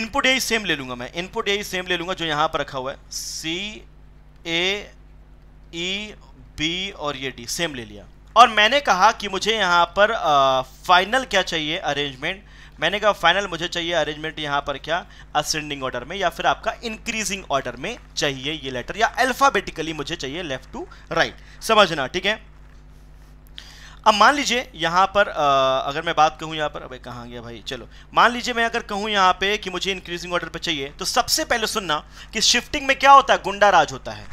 इनपुट यही सेम ले लूंगा मैं इनपुट यही सेम ले लूंगा जो यहां पर रखा हुआ है सी ए ई बी और ये डी सेम ले लिया और मैंने कहा कि मुझे यहां पर फाइनल क्या चाहिए अरेंजमेंट मैंने कहा फाइनल मुझे चाहिए अरेंजमेंट यहां पर क्या असेंडिंग ऑर्डर में या फिर आपका इंक्रीजिंग ऑर्डर में चाहिए ये लेटर या अल्फ़ाबेटिकली मुझे चाहिए लेफ्ट टू राइट समझना ठीक है अब मान लीजिए यहाँ पर आ, अगर मैं बात कहूँ यहाँ पर अबे कहाँ गया भाई चलो मान लीजिए मैं अगर कहूँ यहाँ पे कि मुझे इंक्रीजिंग ऑर्डर पर चाहिए तो सबसे पहले सुनना कि शिफ्टिंग में क्या होता है गुंडा राज होता है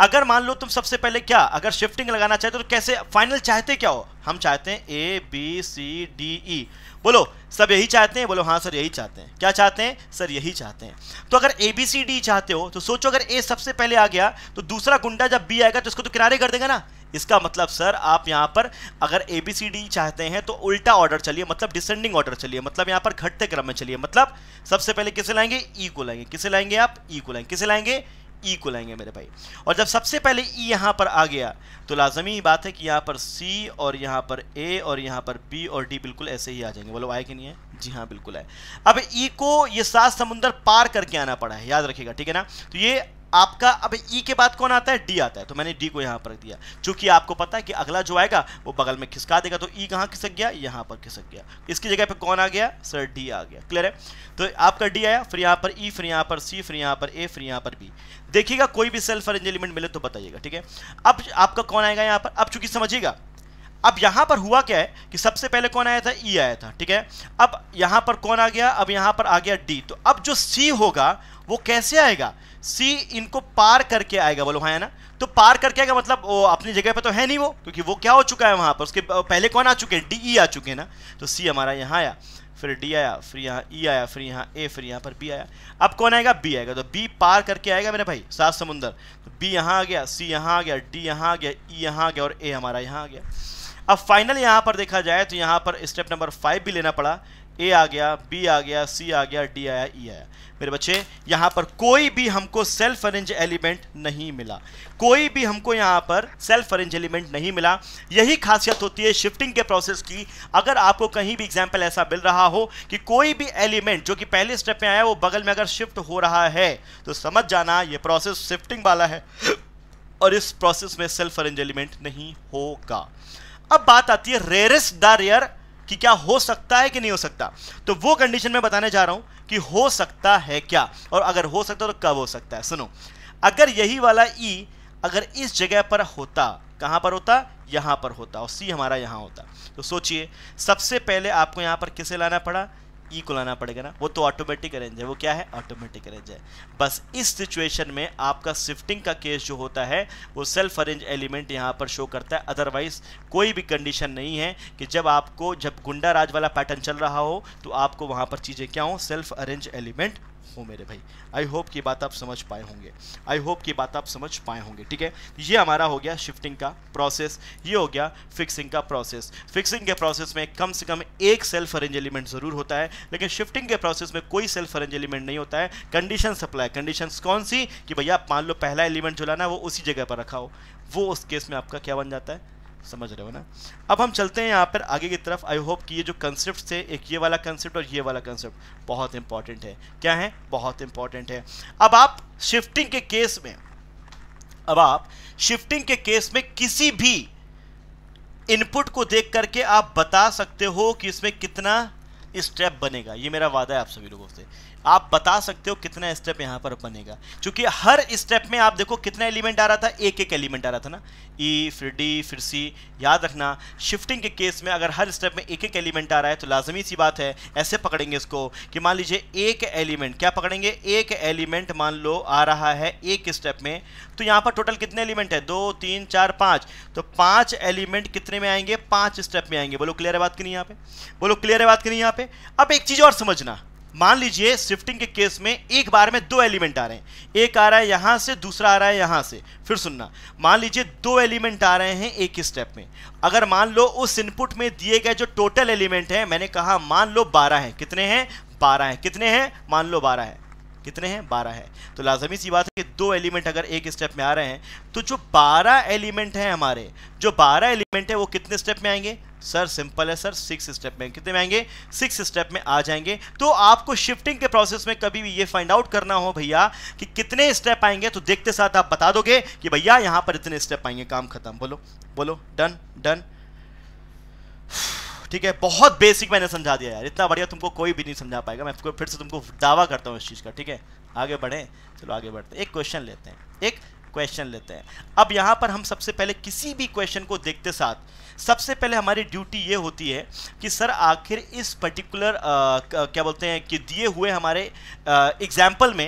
अगर मान लो तुम सबसे पहले क्या अगर शिफ्टिंग लगाना चाहते हो तो कैसे फाइनल चाहते क्या हो हम चाहते हैं A B C D E बोलो सब यही चाहते हैं बोलो हाँ सर यही चाहते हैं क्या चाहते हैं सर यही चाहते हैं तो अगर ए बी सी डी चाहते हो तो सोचो अगर ए सबसे पहले आ गया तो दूसरा गुंडा जब बी आएगा तो उसको तो किनारे कर देगा ना इसका मतलब सर आप यहाँ पर अगर ए बी सी डी चाहते हैं तो उल्टा ऑर्डर चलिए मतलब डिसेंडिंग ऑर्डर चलिए मतलब यहाँ पर घटते क्रम में चलिए मतलब सबसे पहले किसे लाएंगे ई e को लाएंगे किसे लाएंगे आप ई e को लाएंगे किसे लाएंगे ई e को लाएंगे मेरे भाई और जब सबसे पहले ई e यहाँ पर आ गया तो लाजमी बात है कि यहाँ पर सी और यहाँ पर ए और यहाँ पर बी और डी बिल्कुल ऐसे ही आ जाएंगे बोलो आए कि नहीं है जी हाँ बिल्कुल है अब ई e को ये सात समुंदर पार करके आना पड़ा है याद रखिएगा ठीक है ना तो ये आपका अब ई e के बाद कौन आता है डी आता है तो मैंने डी को यहां पर रख दिया चूंकि आपको पता है कि अगला जो आएगा वो बगल में खिसका देगा तो ई e कहां खिसक गया यहां पर खिसक गया इसकी जगह पे कौन आ गया सर डी आ गया क्लियर है तो आपका डी आया फिर यहां पर ई e, फिर यहां पर सी फिर यहां पर ए फिर यहां पर बी देखिएगा कोई भी सेल्फ अरेंज एलिमेंट मिले तो बताइएगा ठीक है अब आपका कौन आएगा यहां पर अब चूंकि समझिएगा अब यहां पर हुआ क्या है कि सबसे पहले कौन आया था ई आया था ठीक है अब यहां पर कौन आ गया अब यहां पर आ गया डी तो अब जो सी होगा वो कैसे आएगा सी इनको पार करके आएगा बोलो हाँ है ना तो पार करके आएगा मतलब वो अपनी जगह पे तो है नहीं वो क्योंकि वो क्या हो चुका है वहाँ पर उसके पहले कौन आ चुके हैं डी ई आ चुके हैं ना तो सी हमारा यहाँ आया फिर डी आया फिर यहाँ ई आया फिर यहाँ ए फिर यहाँ पर बी आया अब कौन आएगा बी आएगा तो बी पार करके आएगा मेरे भाई सात समुंदर तो बी यहाँ आ गया सी यहाँ आ गया डी यहाँ आ गया ई यहाँ आ गया और ए हमारा यहाँ आ गया अब फाइनल यहाँ पर देखा जाए तो यहाँ पर स्टेप नंबर फाइव भी लेना पड़ा ए आ गया बी आ गया सी आ गया डी आया ई e आया मेरे बच्चे यहां पर कोई भी हमको सेल्फ अरेंज एलिमेंट नहीं मिला कोई भी हमको यहां पर सेल्फ अरेंज एलिमेंट नहीं मिला यही खासियत होती है शिफ्टिंग के प्रोसेस की अगर आपको कहीं भी एग्जाम्पल ऐसा मिल रहा हो कि कोई भी एलिमेंट जो कि पहले स्टेप में आया वो बगल में अगर शिफ्ट हो रहा है तो समझ जाना ये प्रोसेस शिफ्टिंग वाला है और इस प्रोसेस में सेल्फ अरेंज एलिमेंट नहीं होगा अब बात आती है रेयरेस्ट द रेयर कि क्या हो सकता है कि नहीं हो सकता तो वो कंडीशन में बताने जा रहा हूं कि हो सकता है क्या और अगर हो सकता है तो कब हो सकता है सुनो अगर यही वाला ई e अगर इस जगह पर होता कहां पर होता यहां पर होता और सी हमारा यहां होता तो सोचिए सबसे पहले आपको यहां पर किसे लाना पड़ा ई e को लाना पड़ेगा ना वो तो ऑटोमेटिक अरेंज है वो क्या है ऑटोमेटिक अरेंज है बस इस सिचुएशन में आपका शिफ्टिंग का केस जो होता है वो सेल्फ अरेंज एलिमेंट यहाँ पर शो करता है अदरवाइज कोई भी कंडीशन नहीं है कि जब आपको जब गुंडा राज वाला पैटर्न चल रहा हो तो आपको वहाँ पर चीज़ें क्या हों सेल्फ अरेंज एलिमेंट हूँ मेरे भाई आई होप की बात आप समझ पाए होंगे आई होप की बात आप समझ पाए होंगे ठीक है ये हमारा हो गया शिफ्टिंग का प्रोसेस ये हो गया फिक्सिंग का प्रोसेस फिक्सिंग के प्रोसेस में कम से कम एक सेल्फ अरेंज एलिमेंट ज़रूर होता है लेकिन शिफ्टिंग के प्रोसेस में कोई सेल्फ अरेंज एलिमेंट नहीं होता है कंडीशन सप्लाई कंडीशन कौन सी कि भैया मान लो पहला एलिमेंट जो लाना है वो उसी जगह पर रखा हो वो उस केस में आपका क्या बन जाता है समझ रहे हो ना अब हम चलते हैं यहाँ पर आगे की तरफ आई होप कि ये जो कंसेप्ट थे एक ये वाला कंसेप्ट और ये वाला कंसेप्ट बहुत इंपॉर्टेंट है क्या है बहुत इंपॉर्टेंट है अब आप शिफ्टिंग के केस में अब आप शिफ्टिंग के केस में किसी भी इनपुट को देख करके आप बता सकते हो कि इसमें कितना स्टेप बनेगा ये मेरा वादा है आप सभी लोगों से आप बता सकते हो कितना स्टेप यहाँ पर बनेगा क्योंकि हर स्टेप में आप देखो कितना एलिमेंट आ रहा था एक एक एलिमेंट आ रहा था ना ई e, फिर डी फिर सी याद रखना शिफ्टिंग के केस में अगर हर स्टेप में एक एक एलिमेंट आ रहा है तो लाजमी सी बात है ऐसे पकड़ेंगे इसको कि मान लीजिए एक एलिमेंट क्या पकड़ेंगे एक एलिमेंट मान लो आ रहा है एक स्टेप में तो यहाँ पर टोटल कितने एलिमेंट है दो तीन चार पाँच तो पाँच एलिमेंट कितने में आएंगे पाँच स्टेप में आएंगे बोलो क्लियर है बात की नहीं यहाँ पे बोलो क्लियर है बात की नहीं यहाँ पे पे अब एक चीज और समझना मान लीजिए शिफ्टिंग के केस में एक बार में दो एलिमेंट आ रहे हैं एक आ रहा है यहां से दूसरा आ रहा है यहां से फिर सुनना मान लीजिए दो एलिमेंट आ रहे हैं एक ही स्टेप में अगर मान लो उस इनपुट में दिए गए जो टोटल एलिमेंट है मैंने कहा मान लो बारह है कितने हैं बारह है कितने हैं मान लो बारह है कितने हैं बारह है तो लाजमी सी बात है कि दो एलिमेंट अगर एक स्टेप में आ रहे हैं तो जो बारह एलिमेंट हैं हमारे जो बारह एलिमेंट है वो कितने स्टेप में आएंगे सर सिंपल है सर सिक्स स्टेप में कितने में आएंगे सिक्स स्टेप में आ जाएंगे तो आपको शिफ्टिंग के प्रोसेस में कभी भी ये फाइंड आउट करना हो भैया कि कितने स्टेप आएंगे तो देखते साथ आप बता दोगे कि भैया यहां पर इतने स्टेप आएंगे काम खत्म बोलो बोलो डन डन ठीक है बहुत बेसिक मैंने समझा दिया यार इतना बढ़िया तुमको कोई भी नहीं समझा पाएगा मैं फिर से तुमको दावा करता हूँ इस चीज़ का ठीक है आगे बढ़े चलो आगे बढ़ते हैं एक क्वेश्चन लेते हैं एक क्वेश्चन लेते हैं अब यहाँ पर हम सबसे पहले किसी भी क्वेश्चन को देखते साथ सबसे पहले हमारी ड्यूटी ये होती है कि सर आखिर इस पर्टिकुलर क्या बोलते हैं कि दिए हुए हमारे एग्जाम्पल में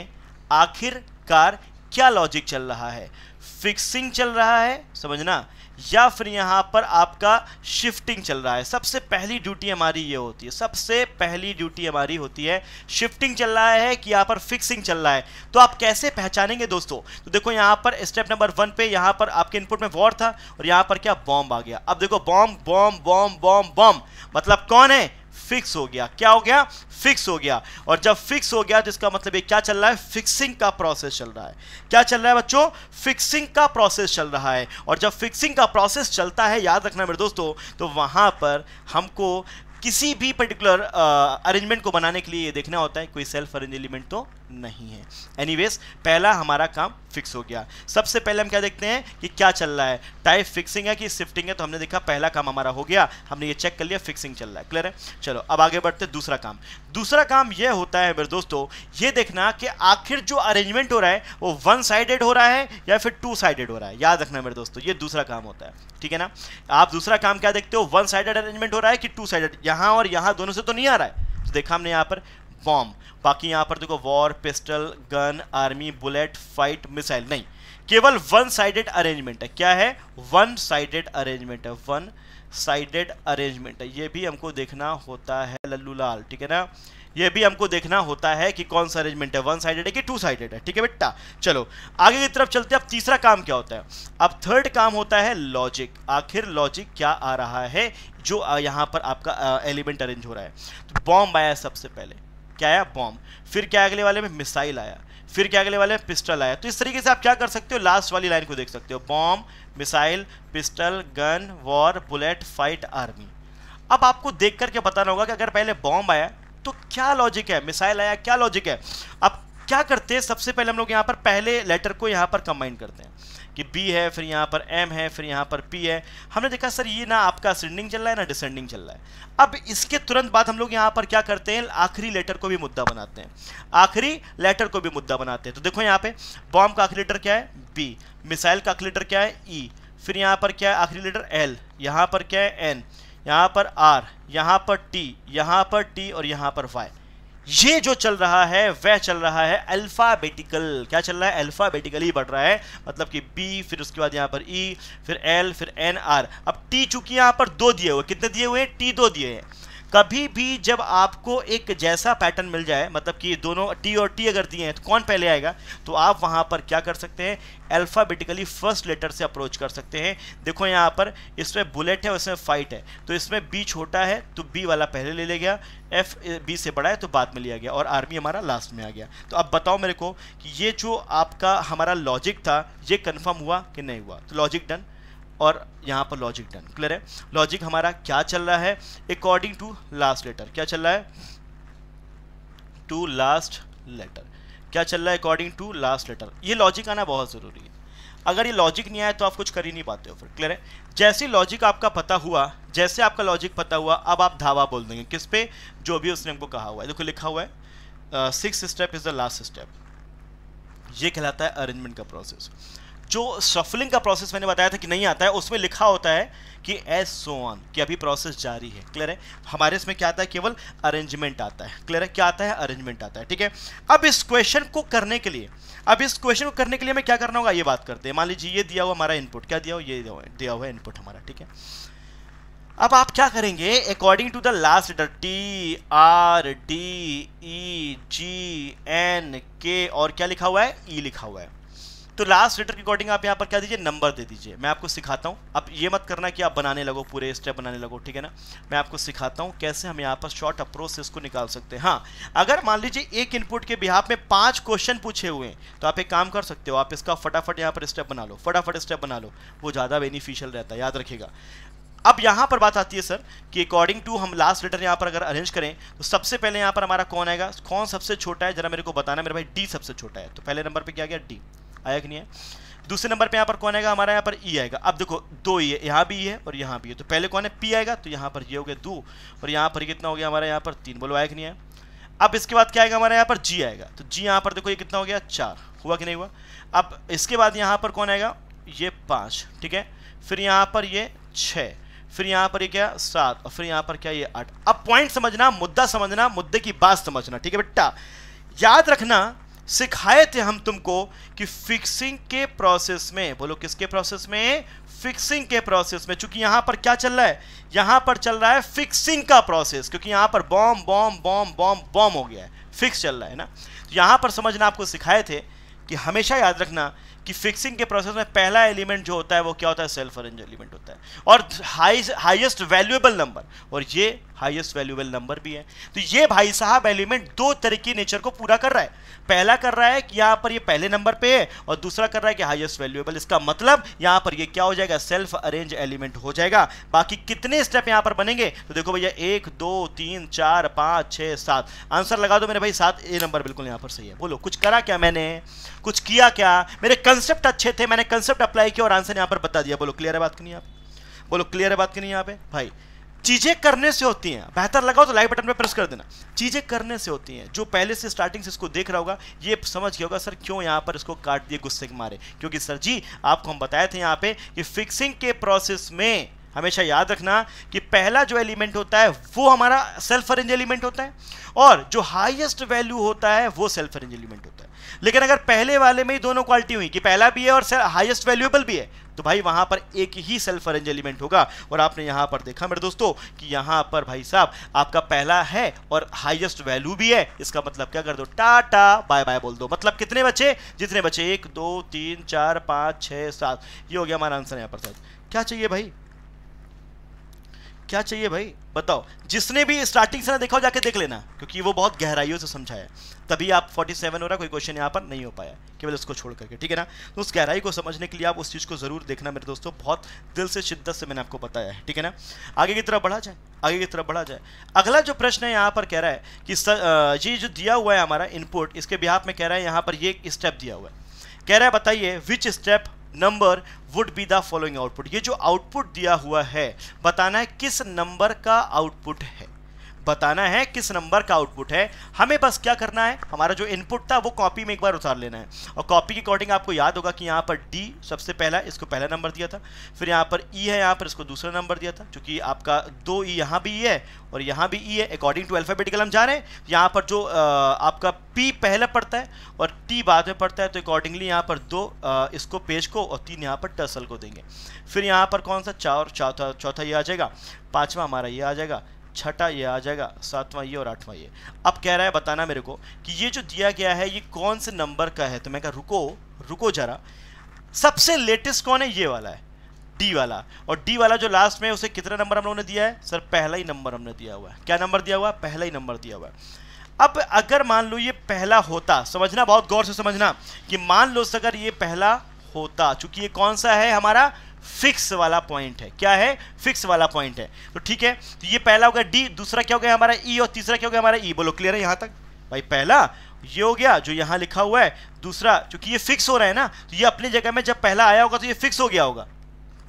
आखिरकार क्या लॉजिक चल रहा है फिक्सिंग चल रहा है समझना या फिर यहाँ पर आपका शिफ्टिंग चल रहा है सबसे पहली ड्यूटी हमारी ये होती है सबसे पहली ड्यूटी हमारी होती है शिफ्टिंग चल रहा है कि यहाँ पर फिक्सिंग चल रहा है तो आप कैसे पहचानेंगे दोस्तों तो देखो यहाँ पर स्टेप नंबर वन पे यहाँ पर आपके इनपुट में वॉर था और यहाँ पर क्या बॉम्ब आ गया अब देखो bomb bomb bomb bomb bomb मतलब कौन है फिक्स हो गया क्या हो गया फिक्स हो गया और जब फिक्स हो गया तो इसका मतलब ये क्या चल रहा है फिक्सिंग का प्रोसेस चल रहा है क्या चल रहा है बच्चों फिक्सिंग का प्रोसेस चल रहा है और जब फिक्सिंग का प्रोसेस चलता है याद रखना मेरे दोस्तों तो वहां पर हमको किसी भी पर्टिकुलर अरेंजमेंट को बनाने के लिए ये देखना होता है कोई सेल्फ अरेंज एलिमेंट तो नहीं है एनीवेज पहला हमारा काम फिक्स हो गया सबसे पहले हम क्या देखते हैं कि क्या चल रहा है टाइप फिक्सिंग है कि शिफ्टिंग है तो हमने देखा पहला काम हमारा हो गया हमने ये चेक कर लिया फिक्सिंग चल रहा है क्लियर है चलो अब आगे बढ़ते दूसरा काम दूसरा काम ये होता है मेरे दोस्तों ये देखना कि आखिर जो अरेंजमेंट हो रहा है वो वन साइडेड हो रहा है या फिर टू साइडेड हो रहा है याद रखना मेरे दोस्तों ये दूसरा काम होता है ठीक है ना आप दूसरा काम क्या देखते हो वन साइडेड अरेंजमेंट हो रहा है कि टू साइडेड यहाँ और यहाँ दोनों से तो नहीं आ रहा है तो देखा हमने यहाँ पर बॉम्ब बाकी यहाँ पर देखो war pistol gun army bullet fight missile नहीं केवल वन साइडेड अरेंजमेंट है क्या है वन साइडेड अरेंजमेंट है वन साइडेड अरेंजमेंट है ये भी हमको देखना होता है लल्लू लाल ठीक है ना ये भी हमको देखना होता है कि कौन सा अरेंजमेंट है वन साइडेड है कि टू साइडेड है ठीक है बेटा चलो आगे की तरफ चलते हैं अब तीसरा काम क्या होता है अब थर्ड काम होता है लॉजिक आखिर लॉजिक क्या आ रहा है जो यहाँ पर आपका एलिमेंट अरेंज हो रहा है तो बॉम्ब आया सबसे पहले क्या आया बॉम्ब फिर क्या अगले वाले में मिसाइल आया फिर क्या अगले वाले में पिस्टल आया तो इस तरीके से आप क्या कर सकते हो लास्ट वाली लाइन को देख सकते हो bomb missile pistol gun war bullet fight army अब आपको देख करके बताना होगा कि अगर पहले बॉम्ब आया तो क्या लॉजिक है मिसाइल आया क्या लॉजिक है अब क्या करते हैं सबसे पहले हम लोग यहाँ पर पहले लेटर को यहाँ पर कंबाइन करते हैं कि बी है फिर यहाँ पर एम है फिर यहाँ पर पी है हमने देखा सर ये ना आपका असेंडिंग चल रहा है ना डिसेंडिंग चल रहा है अब इसके तुरंत बाद हम लोग यहाँ पर क्या करते हैं आखिरी लेटर को भी मुद्दा बनाते हैं आखिरी लेटर को भी मुद्दा बनाते हैं तो देखो यहाँ पे बॉम्ब का आखिरी लेटर क्या है बी मिसाइल का आखिरी लेटर क्या है ई e. फिर यहाँ पर क्या है आखिरी लेटर एल यहाँ पर क्या है एन यहाँ पर आर यहाँ पर टी यहाँ पर टी और यहाँ पर वाई ये जो चल रहा है वह चल रहा है अल्फ़ाबेटिकल क्या चल रहा है अल्फ़ाबेटिकली बढ़ रहा है मतलब कि बी फिर उसके बाद यहां पर ई e, फिर एल फिर एन आर अब टी चूंकि यहां पर दो दिए हुए कितने दिए हुए हैं टी दो दिए हैं कभी भी जब आपको एक जैसा पैटर्न मिल जाए मतलब कि दोनों टी और टी अगर दिए हैं तो कौन पहले आएगा तो आप वहाँ पर क्या कर सकते हैं अल्फ़ाबेटिकली फर्स्ट लेटर से अप्रोच कर सकते हैं देखो यहाँ पर इसमें बुलेट है और इसमें फाइट है तो इसमें बी छोटा है तो बी वाला पहले ले लिया गया एफ बी से बड़ा है तो बाद में लिया गया और आर्मी हमारा लास्ट में आ गया तो अब बताओ मेरे को कि ये जो आपका हमारा लॉजिक था ये कन्फर्म हुआ कि नहीं हुआ तो लॉजिक डन और यहाँ पर लॉजिक डन क्लियर है लॉजिक हमारा क्या चल रहा है अकॉर्डिंग टू लास्ट लेटर क्या चल रहा है टू लास्ट लेटर क्या चल रहा है अकॉर्डिंग टू लास्ट लेटर ये लॉजिक आना बहुत ज़रूरी है अगर ये लॉजिक नहीं आया तो आप कुछ कर ही नहीं पाते हो फिर क्लियर है जैसे लॉजिक आपका पता हुआ जैसे आपका लॉजिक पता हुआ अब आप धावा बोल देंगे किस पे जो भी उसने हमको कहा हुआ है देखो लिखा हुआ है six step is the last step ये कहलाता है अरेंजमेंट का प्रोसेस जो शफलिंग का प्रोसेस मैंने बताया था कि नहीं आता है उसमें लिखा होता है कि एस सो ऑन कि अभी प्रोसेस जारी है क्लियर है हमारे इसमें क्या आता है केवल अरेंजमेंट आता है क्लियर है क्या आता है अरेंजमेंट आता है ठीक है अब इस क्वेश्चन को करने के लिए अब इस क्वेश्चन को करने के लिए मैं क्या करना होगा ये बात करते हैं मान लीजिए ये दिया हुआ हमारा इनपुट क्या दिया हुआ ये दिया हुआ इनपुट हमारा ठीक है अब आप क्या करेंगे according to the last letter T R D E G N K और क्या लिखा हुआ है ई e लिखा हुआ है तो लास्ट लेटर के अकॉर्डिंग आप यहाँ पर क्या दीजिए नंबर दे दीजिए मैं आपको सिखाता हूँ आप ये मत करना कि आप बनाने लगो पूरे स्टेप बनाने लगो ठीक है ना मैं आपको सिखाता हूँ कैसे हम यहाँ पर शॉर्ट अप्रोच से इसको निकाल सकते हैं हाँ अगर मान लीजिए एक इनपुट के बिहार में पाँच क्वेश्चन पूछे हुए हैं तो आप एक काम कर सकते हो आप इसका फटाफट यहाँ पर स्टेप बना लो फटाफट स्टेप बना लो वो ज़्यादा बेनिफिशियल रहता है याद रखेगा अब यहाँ पर बात आती है सर कि अकॉर्डिंग टू हम लास्ट लेटर यहाँ पर अगर अरेंज करें तो सबसे पहले यहाँ पर हमारा कौन आएगा कौन सबसे छोटा है जरा मेरे को बताना मेरे भाई डी सबसे छोटा है तो पहले नंबर पर क्या गया डी आया कि नहीं है दूसरे नंबर पे यहाँ पर कौन आएगा हमारा यहाँ पर ई आएगा अब देखो दो ई है यहाँ भी ई है और यहाँ भी है तो पहले कौन है पी आएगा तो यहाँ पर ये यह हो गया दो और यहाँ पर कितना हो गया हमारा यहाँ पर तीन बोलो आया कि नहीं है अब इसके बाद क्या आएगा हमारा यहाँ पर जी आएगा तो जी यहाँ पर देखो ये कितना हो गया चार हुआ कि नहीं हुआ अब इसके बाद यहाँ पर कौन आएगा ये पाँच ठीक है फिर यहाँ पर ये छः फिर यहाँ पर ये क्या सात और फिर यहाँ पर क्या ये आठ अब पॉइंट समझना मुद्दा समझना मुद्दे की बात समझना ठीक है बेटा याद रखना सिखाए थे हम तुमको कि फिक्सिंग के प्रोसेस में बोलो किसके प्रोसेस में फिक्सिंग के प्रोसेस में चूंकि यहां पर क्या चल रहा है यहां पर चल रहा है फिक्सिंग का प्रोसेस क्योंकि यहां पर bomb bomb bomb bomb bomb हो गया है फिक्स चल रहा है ना तो यहां पर समझना आपको सिखाए थे कि हमेशा याद रखना कि फिक्सिंग के प्रोसेस में पहला एलिमेंट जो होता है वो क्या होता है सेल्फ अरेंज एलिमेंट होता है और हाई हाइएस्ट वैल्यूएबल नंबर और ये हाईएस्ट वैल्यूबल नंबर भी है तो ये भाई साहब एलिमेंट दो तरह की नेचर को पूरा कर रहा है पहला कर रहा है कि यहाँ पर ये पहले नंबर पे है और दूसरा कर रहा है कि हाईएस्ट वैल्यूएबल इसका मतलब यहाँ पर ये क्या हो जाएगा सेल्फ अरेंज एलिमेंट हो जाएगा बाकी कितने स्टेप यहाँ पर बनेंगे तो देखो भैया एक दो तीन चार पाँच छः सात आंसर लगा दो मेरे भाई सात ए नंबर बिल्कुल यहाँ पर सही है बोलो कुछ करा क्या मैंने कुछ किया क्या मेरे कंसेप्ट अच्छे थे मैंने कंसेप्ट अप्लाई किया और आंसर यहाँ पर बता दिया बोलो क्लियर है बात की नहीं आप बोलो क्लियर है बात की नहीं यहाँ पे भाई चीज़ें करने से होती हैं बेहतर लगाओ तो लाइक बटन पर प्रेस कर देना चीज़ें करने से होती हैं जो पहले से स्टार्टिंग से इसको देख रहा होगा ये समझ गया होगा सर क्यों यहाँ पर इसको काट दिए गुस्से के मारे क्योंकि सर जी आपको हम बताए थे यहाँ पे कि फिक्सिंग के प्रोसेस में हमेशा याद रखना कि पहला जो एलिमेंट होता है वो हमारा सेल्फ अरेंज एलिमेंट होता है और जो हाइएस्ट वैल्यू होता है वो सेल्फ अरेंज एलिमेंट होता है लेकिन अगर पहले वाले में ही दोनों क्वालिटी हुई कि पहला भी है और हाइएस्ट वैल्यूएबल भी है तो भाई वहां पर एक ही सेल्फ अरेंज एलिमेंट होगा और आपने यहां पर देखा मेरे दोस्तों कि यहां पर भाई साहब आपका पहला है और हाईएस्ट वैल्यू भी है इसका मतलब क्या कर दो टाटा बाय बाय बोल दो मतलब कितने बचे जितने बचे एक दो तीन चार पांच छह सात ये हो गया हमारा आंसर यहां पर सर क्या चाहिए भाई क्या चाहिए भाई बताओ जिसने भी स्टार्टिंग से ना देखा जाके देख लेना क्योंकि वो बहुत गहराइयों से समझाया तभी आप 47 हो रहा कोई क्वेश्चन यहाँ पर नहीं हो पाया केवल उसको छोड़ करके ठीक है ना तो उस गहराई को समझने के लिए आप उस चीज़ को ज़रूर देखना मेरे दोस्तों बहुत दिल से शिद्दत से मैंने आपको बताया है ठीक है ना आगे की तरफ बढ़ा जाए आगे की तरफ बढ़ा जाए अगला जो प्रश्न है यहाँ पर कह रहा है कि सर ये जो दिया हुआ है हमारा इनपुट इसके बिहार में कह रहा है यहाँ पर ये स्टेप दिया हुआ है कह रहा है बताइए which step number would be the following output ये जो आउटपुट दिया हुआ है बताना है किस नंबर का आउटपुट है बताना है किस नंबर का आउटपुट है हमें बस क्या करना है हमारा जो इनपुट था वो कॉपी में एक बार उतार लेना है और कॉपी के अकॉर्डिंग आपको याद होगा कि यहाँ पर डी सबसे पहला इसको पहला नंबर दिया था फिर यहाँ पर ई e है यहाँ पर इसको दूसरा नंबर दिया था क्योंकि आपका दो ई e यहाँ भी ई e है और यहाँ भी ई e है अकॉर्डिंग टू अल्फ़ाबेटिकल हम जा रहे हैं यहाँ पर जो आपका पी पहला पड़ता है और टी बाद में पड़ता है तो अकॉर्डिंगली यहाँ पर दो इसको पेज को और तीन यहाँ पर टसल को देंगे फिर यहाँ पर कौन सा चार चौथा चौथा ये आ जाएगा पाँचवा हमारा ये आ जाएगा छठा ये आ जाएगा सातवां ये और आठवां ये अब कह रहा है बताना मेरे को कि ये जो दिया गया है ये कौन से नंबर का है तो मैं कहा रुको रुको जरा सबसे लेटेस्ट कौन है ये वाला है डी वाला और डी वाला जो लास्ट में उसे कितना नंबर हम लोगों ने दिया है सर पहला ही नंबर हमने दिया हुआ है क्या नंबर दिया हुआ है पहला ही नंबर दिया हुआ है अब अगर मान लो ये पहला होता समझना बहुत गौर से समझना कि मान लो अगर ये पहला होता चूंकि ये कौन सा है हमारा फिक्स वाला पॉइंट है क्या है फिक्स वाला पॉइंट है तो ठीक है तो ये पहला हो गया डी दूसरा क्या हो गया हमारा ई e, और तीसरा क्या हो गया हमारा ई e. बोलो क्लियर है यहाँ तक भाई पहला ये हो गया जो यहाँ लिखा हुआ है दूसरा क्योंकि ये फिक्स हो रहा है ना तो ये अपनी जगह में जब पहला आया होगा तो ये फिक्स हो गया होगा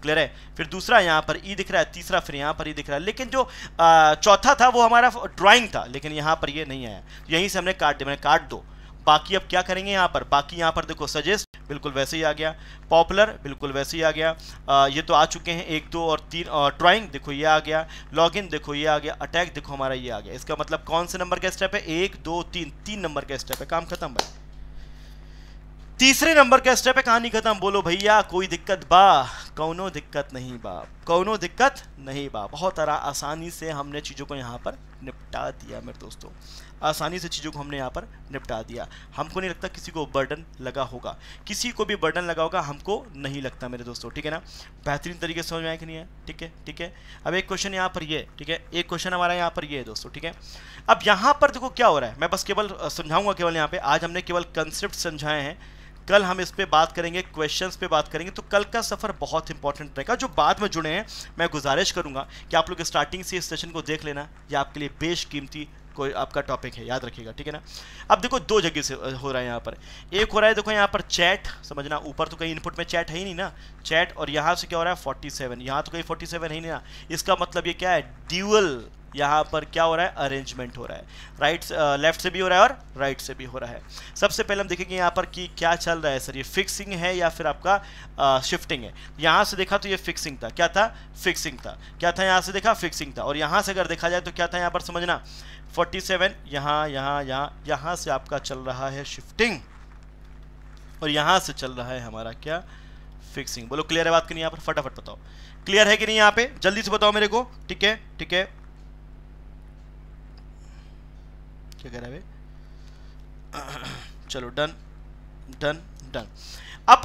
क्लियर है फिर दूसरा यहाँ पर ई e दिख रहा है तीसरा फिर यहाँ पर ई e दिख रहा है लेकिन जो चौथा था वो हमारा ड्राइंग था लेकिन यहाँ पर ये नहीं आया यहीं से हमने काट दिया मैंने काट दो बाकी अब क्या करेंगे यहाँ पर बाकी यहाँ पर देखो सजेस्ट बिल्कुल वैसे ही आ गया पॉपुलर बिल्कुल वैसे ही आ गया आ, ये तो आ चुके हैं एक दो और तीन और ड्राइंग देखो ये आ गया लॉगिन देखो ये आ गया अटैक देखो हमारा ये आ गया इसका मतलब कौन से नंबर का स्टेप है एक दो तीन तीन नंबर का स्टेप है काम खत्म भाई तीसरे नंबर का स्टेप है कहानी खत्म बोलो भैया कोई दिक्कत बा कौनो दिक्कत नहीं बा कौनो दिक्कत नहीं बा बहुत आसानी से हमने चीज़ों को यहाँ पर निपटा दिया मेरे दोस्तों आसानी से चीज़ों को हमने यहाँ पर निपटा दिया हमको नहीं लगता किसी को बर्डन लगा होगा किसी को भी बर्डन लगा होगा हमको नहीं लगता मेरे दोस्तों ठीक है ना बेहतरीन तरीके से समझ में आया कि नहीं है ठीक है ठीक है अब एक क्वेश्चन यहाँ पर ये ठीक है एक क्वेश्चन हमारा यहाँ पर ये है दोस्तों ठीक है अब यहाँ पर देखो क्या हो रहा है मैं बस केवल समझाऊंगा केवल यहाँ पर आज हमने केवल कंसेप्ट समझाए हैं कल हम इस पर बात करेंगे क्वेश्चन पे बात करेंगे तो कल का सफ़र बहुत इंपॉर्टेंट रहेगा जो बाद में जुड़े हैं मैं गुजारिश करूंगा कि आप लोग स्टार्टिंग से इस सेशन को देख लेना ये आपके लिए बेशकीमती कोई आपका टॉपिक है याद रखिएगा ठीक है ना अब देखो दो जगह से हो रहा है यहाँ पर एक हो रहा है देखो यहाँ पर चैट समझना ऊपर तो कहीं इनपुट में चैट है ही नहीं ना चैट और यहाँ से क्या हो रहा है 47 यहाँ तो कहीं 47 है ही नहीं ना इसका मतलब ये क्या है ड्यूअल यहाँ पर क्या हो रहा है अरेंजमेंट हो रहा है राइट लेफ्ट uh, से भी हो रहा है और राइट से भी हो रहा है सबसे पहले हम देखेंगे यहाँ पर कि क्या चल रहा है सर ये फिक्सिंग है या फिर आपका शिफ्टिंग uh, है यहाँ से देखा तो ये फिक्सिंग था क्या था फिक्सिंग था क्या था यहाँ से देखा फिक्सिंग था और यहाँ से अगर देखा जाए तो क्या था यहाँ पर समझना फोर्टी सेवन यहाँ यहाँ यहाँ यहाँ से आपका चल रहा है शिफ्टिंग और यहाँ से चल रहा है हमारा क्या फिक्सिंग बोलो क्लियर है बात करनी यहाँ पर फटाफट बताओ क्लियर है कि नहीं यहाँ पे जल्दी से बताओ मेरे को ठीक है ठीक है क्या कह रहा है चलो डन डन डन अब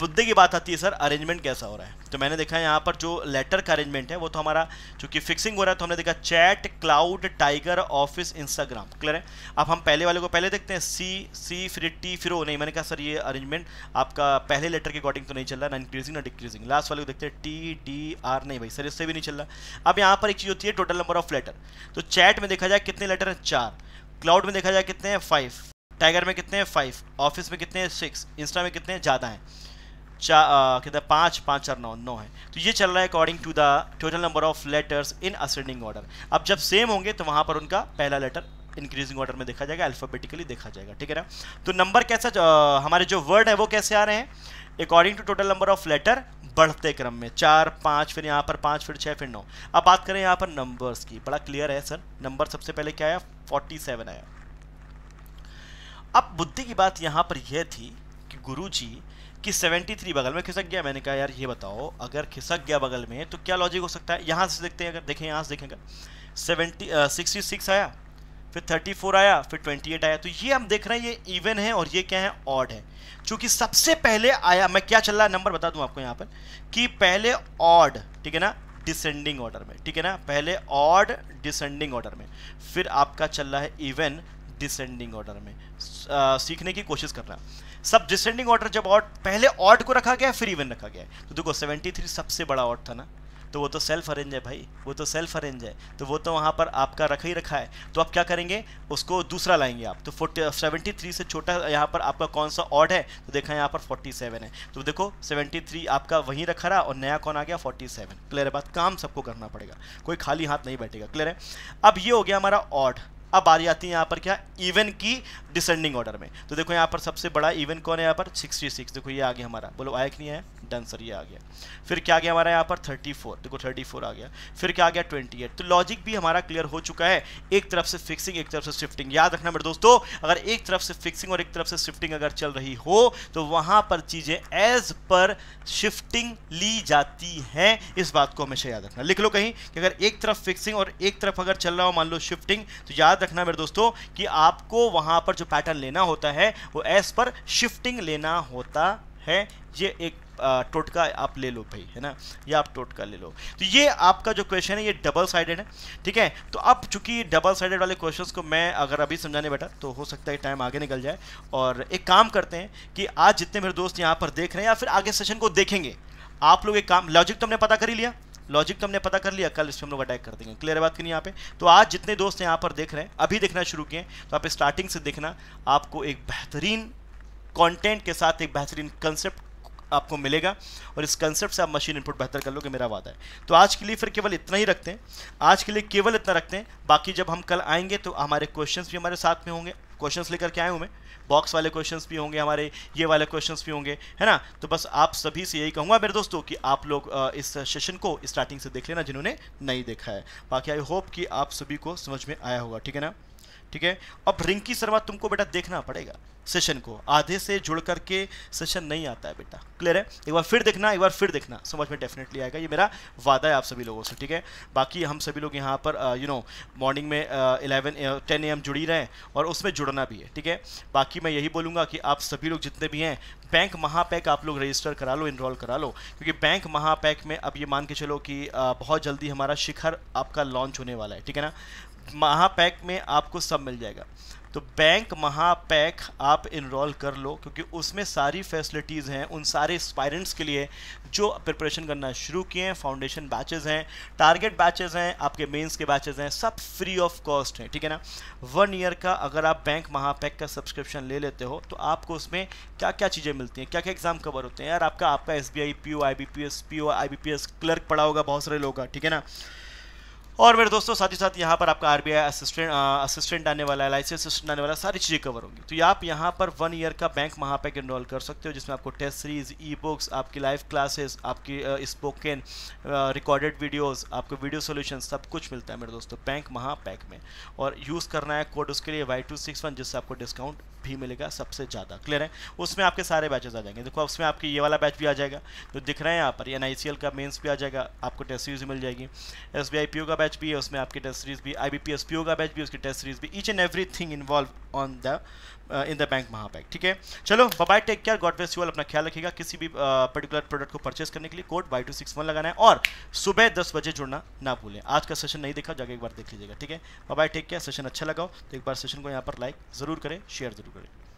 मुद्दे की बात आती है सर अरेंजमेंट कैसा हो रहा है तो मैंने देखा यहाँ पर जो लेटर का अरेंजमेंट है वो तो हमारा चूंकि फिक्सिंग हो रहा है तो हमने देखा chat cloud tiger office Instagram clear है अब हम पहले वाले को पहले देखते हैं सी सी फिर टी फिर नहीं मैंने कहा सर ये अरेंजमेंट आपका पहले लेटर के अकॉर्डिंग तो नहीं चल रहा ना इंक्रीजिंग ना डिक्रीजिंग लास्ट वाले को देखते हैं टी डी आर नहीं भाई सर इससे भी नहीं चल रहा अब यहाँ पर एक चीज़ होती है टोटल नंबर ऑफ लेटर तो चैट में देखा जाए कितने लेटर हैं चार क्लाउड में देखा जाए कितने हैं फाइव टाइगर में कितने हैं फाइव ऑफिस में कितने हैं सिक्स इंस्टा में कितने ज़्यादा हैं चा कितना पाँच पाँच चार नौ नौ है तो ये चल रहा है according to the total number of letters in ascending order अब जब सेम होंगे तो वहाँ पर उनका पहला लेटर इंक्रीजिंग ऑर्डर में देखा जाएगा अल्फाबेटिकली देखा जाएगा ठीक है ना तो नंबर कैसा आ, हमारे जो वर्ड है वो कैसे आ रहे हैं according to total number of letter बढ़ते क्रम में चार पाँच फिर यहाँ पर पाँच फिर छः फिर नौ अब बात करें यहाँ पर नंबर्स की बड़ा क्लियर है सर नंबर सबसे पहले क्या आया 47 आया अब बुद्धि की बात यहाँ पर यह थी कि गुरु जी कि 73 बगल में खिसक गया मैंने कहा यार ये बताओ अगर खिसक गया बगल में तो क्या लॉजिक हो सकता है यहाँ से देखते हैं अगर देखें यहाँ से देखेंगे सेवेंटी uh, सिक्स आया फिर 34 आया फिर 28 आया तो ये हम देख रहे हैं ये इवन है और ये क्या है ऑड है क्योंकि सबसे पहले आया मैं क्या चल रहा है नंबर बता दूं आपको यहाँ पर कि पहले ऑड ठीक है ना डिसेंडिंग ऑर्डर में ठीक है ना पहले ऑड डिसेंडिंग ऑर्डर में फिर आपका चल रहा है इवन डिसेंडिंग ऑर्डर में आ, सीखने की कोशिश करना सब डिसेंडिंग ऑर्डर जब ऑड पहले ऑड को रखा गया फिर इवन रखा गया तो देखो 73 सबसे बड़ा ऑड था ना तो वो तो सेल्फ अरेंज है भाई वो तो सेल्फ अरेंज है तो वो तो वहाँ पर आपका रखा ही रखा है तो आप क्या करेंगे उसको दूसरा लाएंगे आप तो फोर्टी सेवेंटी थ्री से छोटा यहाँ पर आपका कौन सा ऑड है तो देखा यहाँ पर फोर्टी सेवन है तो देखो सेवेंटी थ्री आपका वहीं रखा रहा और नया कौन आ गया फोर्टी सेवन क्लियर है बात काम सबको करना पड़ेगा कोई खाली हाथ नहीं बैठेगा क्लियर है अब ये हो गया हमारा ऑड अब आ जाती है यहाँ पर क्या इवन की डिसेंडिंग ऑर्डर में तो देखो यहाँ पर सबसे बड़ा इवन कौन है यहाँ पर सिक्स देखो ये आ गया हमारा बोलो आया कि नहीं आया करेक्ट आंसर ये आ गया फिर क्या आ गया हमारा यहाँ पर 34 देखो 34 आ गया फिर क्या आ गया 28 तो लॉजिक भी हमारा क्लियर हो चुका है एक तरफ से फिक्सिंग एक तरफ से शिफ्टिंग याद रखना मेरे दोस्तों अगर एक तरफ से फिक्सिंग और एक तरफ से शिफ्टिंग अगर चल रही हो तो वहाँ पर चीज़ें एज पर शिफ्टिंग ली जाती हैं इस बात को हमेशा याद रखना लिख लो कहीं कि अगर एक तरफ फिक्सिंग और एक तरफ अगर चल रहा हो मान लो शिफ्टिंग तो याद रखना मेरे दोस्तों कि आपको वहाँ पर जो पैटर्न लेना होता है वो एज पर शिफ्टिंग लेना होता है ये एक टोटका आप ले लो भाई है ना ये आप टोटका ले लो तो ये आपका जो क्वेश्चन है ये डबल साइडेड है ठीक है तो अब चूंकि डबल साइडेड वाले क्वेश्चंस को मैं अगर अभी समझाने बैठा तो हो सकता है टाइम आगे निकल जाए और एक काम करते हैं कि आज जितने मेरे दोस्त यहाँ पर देख रहे हैं या फिर आगे सेशन को देखेंगे आप लोग एक काम लॉजिक तो हमने पता कर ही लिया लॉजिक तो हमने पता कर लिया कल इसमें हम लोग अटैक कर देंगे क्लियर बात की नहीं यहाँ पे तो आज जितने दोस्त यहाँ पर देख रहे हैं अभी देखना शुरू किए तो आप स्टार्टिंग से देखना आपको एक बेहतरीन कंटेंट के साथ एक बेहतरीन कंसेप्ट आपको मिलेगा और इस कंसेप्ट से आप मशीन इनपुट बेहतर कर लोगे मेरा वादा है तो आज के लिए फिर केवल इतना ही रखते हैं आज के लिए केवल इतना रखते हैं बाकी जब हम कल आएंगे तो हमारे क्वेश्चंस भी हमारे साथ में होंगे क्वेश्चंस लेकर के आए हूँ मैं बॉक्स वाले क्वेश्चंस भी होंगे हमारे ये वाले क्वेश्चंस भी होंगे है ना तो बस आप सभी से यही कहूँगा मेरे दोस्तों कि आप लोग इस सेशन को स्टार्टिंग से देख लेना जिन्होंने नहीं देखा है बाकी आई होप कि आप सभी को समझ में आया होगा ठीक है ना ठीक है अब रिंकी शर्मा तुमको बेटा देखना पड़ेगा सेशन को आधे से जुड़ करके सेशन नहीं आता है बेटा क्लियर है एक बार फिर देखना एक बार फिर देखना समझ में डेफिनेटली आएगा ये मेरा वादा है आप सभी लोगों से ठीक है बाकी हम सभी लोग यहाँ पर यू नो मॉर्निंग में इलेवन टेन ए जुड़ी रहें और उसमें जुड़ना भी है ठीक है बाकी मैं यही बोलूँगा कि आप सभी लोग जितने भी हैं बैंक महापैक आप लोग रजिस्टर करा लो इनरोल करा लो क्योंकि बैंक महापैक में अब ये मान के चलो कि uh, बहुत जल्दी हमारा शिखर आपका लॉन्च होने वाला है ठीक है ना महापैक में आपको सब मिल जाएगा तो बैंक महापैक आप इनरोल कर लो क्योंकि उसमें सारी फैसिलिटीज़ हैं उन सारे स्पायरेंट्स के लिए जो प्रिपरेशन करना शुरू किए हैं फाउंडेशन बैचेज़ हैं टारगेट बैचेज़ हैं आपके मेंस के बैचेज़ हैं सब फ्री ऑफ कॉस्ट हैं ठीक है ना वन ईयर का अगर आप बैंक महापैक का सब्सक्रिप्शन ले लेते हो तो आपको उसमें क्या क्या चीज़ें मिलती हैं क्या क्या एग्ज़ाम कवर होते हैं यार आपका आपका S B I P O I B P S P O I B P S clerk पड़ा होगा बहुत सारे लोग का ठीक है ना और मेरे दोस्तों साथ ही साथ यहाँ पर आपका आर असिस्टेंट असिस्टेंट आने वाला है लाइसेंस असिस्टेंट आने वाला सारी चीज़ें कवर होंगी तो आप यहाँ पर वन ईयर का बैंक महापैक इनरोल कर सकते हो जिसमें आपको टेस्ट सीरीज ई बुक्स आपकी लाइव क्लासेस आपकी स्पोकन रिकॉर्डेड वीडियोस आपको वीडियो सोल्यूशन सब कुछ मिलता है मेरे दोस्तों बैंक महापैक में और यूज़ करना है कोड उसके लिए वाई टू सिक्स वन जिससे आपको डिस्काउंट भी मिलेगा सबसे ज़्यादा क्लियर है उसमें आपके सारे बैचेज आ जाएंगे देखो उसमें आपके ये वाला बैच भी आ जाएगा जो तो दिख रहे हैं यहाँ पर एन का मेन्स भी आ जाएगा आपको टेस्ट सीरीज़ मिल जाएगी एस का बैच भी है उसमें आपकी टेस्ट सीरीज़ भी आई बी का बैच भी उसकी टेस्ट सीरीज़ भी each and every involve on the in the bank महाबैंक ठीक है चलो बाय टेक केयर गॉड वेस यू अपना ख्याल रखिएगा किसी भी पर्टिकुलर uh, प्रोडक्ट को परचेस करने के लिए code Y two six one लगाना है और सुबह दस बजे जुड़ना ना भूलें आज का सेशन नहीं देखा जाकर एक बार देख लीजिएगा ठीक है बाय टेक केयर सेशन अच्छा लगाओ तो एक बार सेशन को यहाँ पर लाइक ज़रूर करें शेयर ज़रूर करें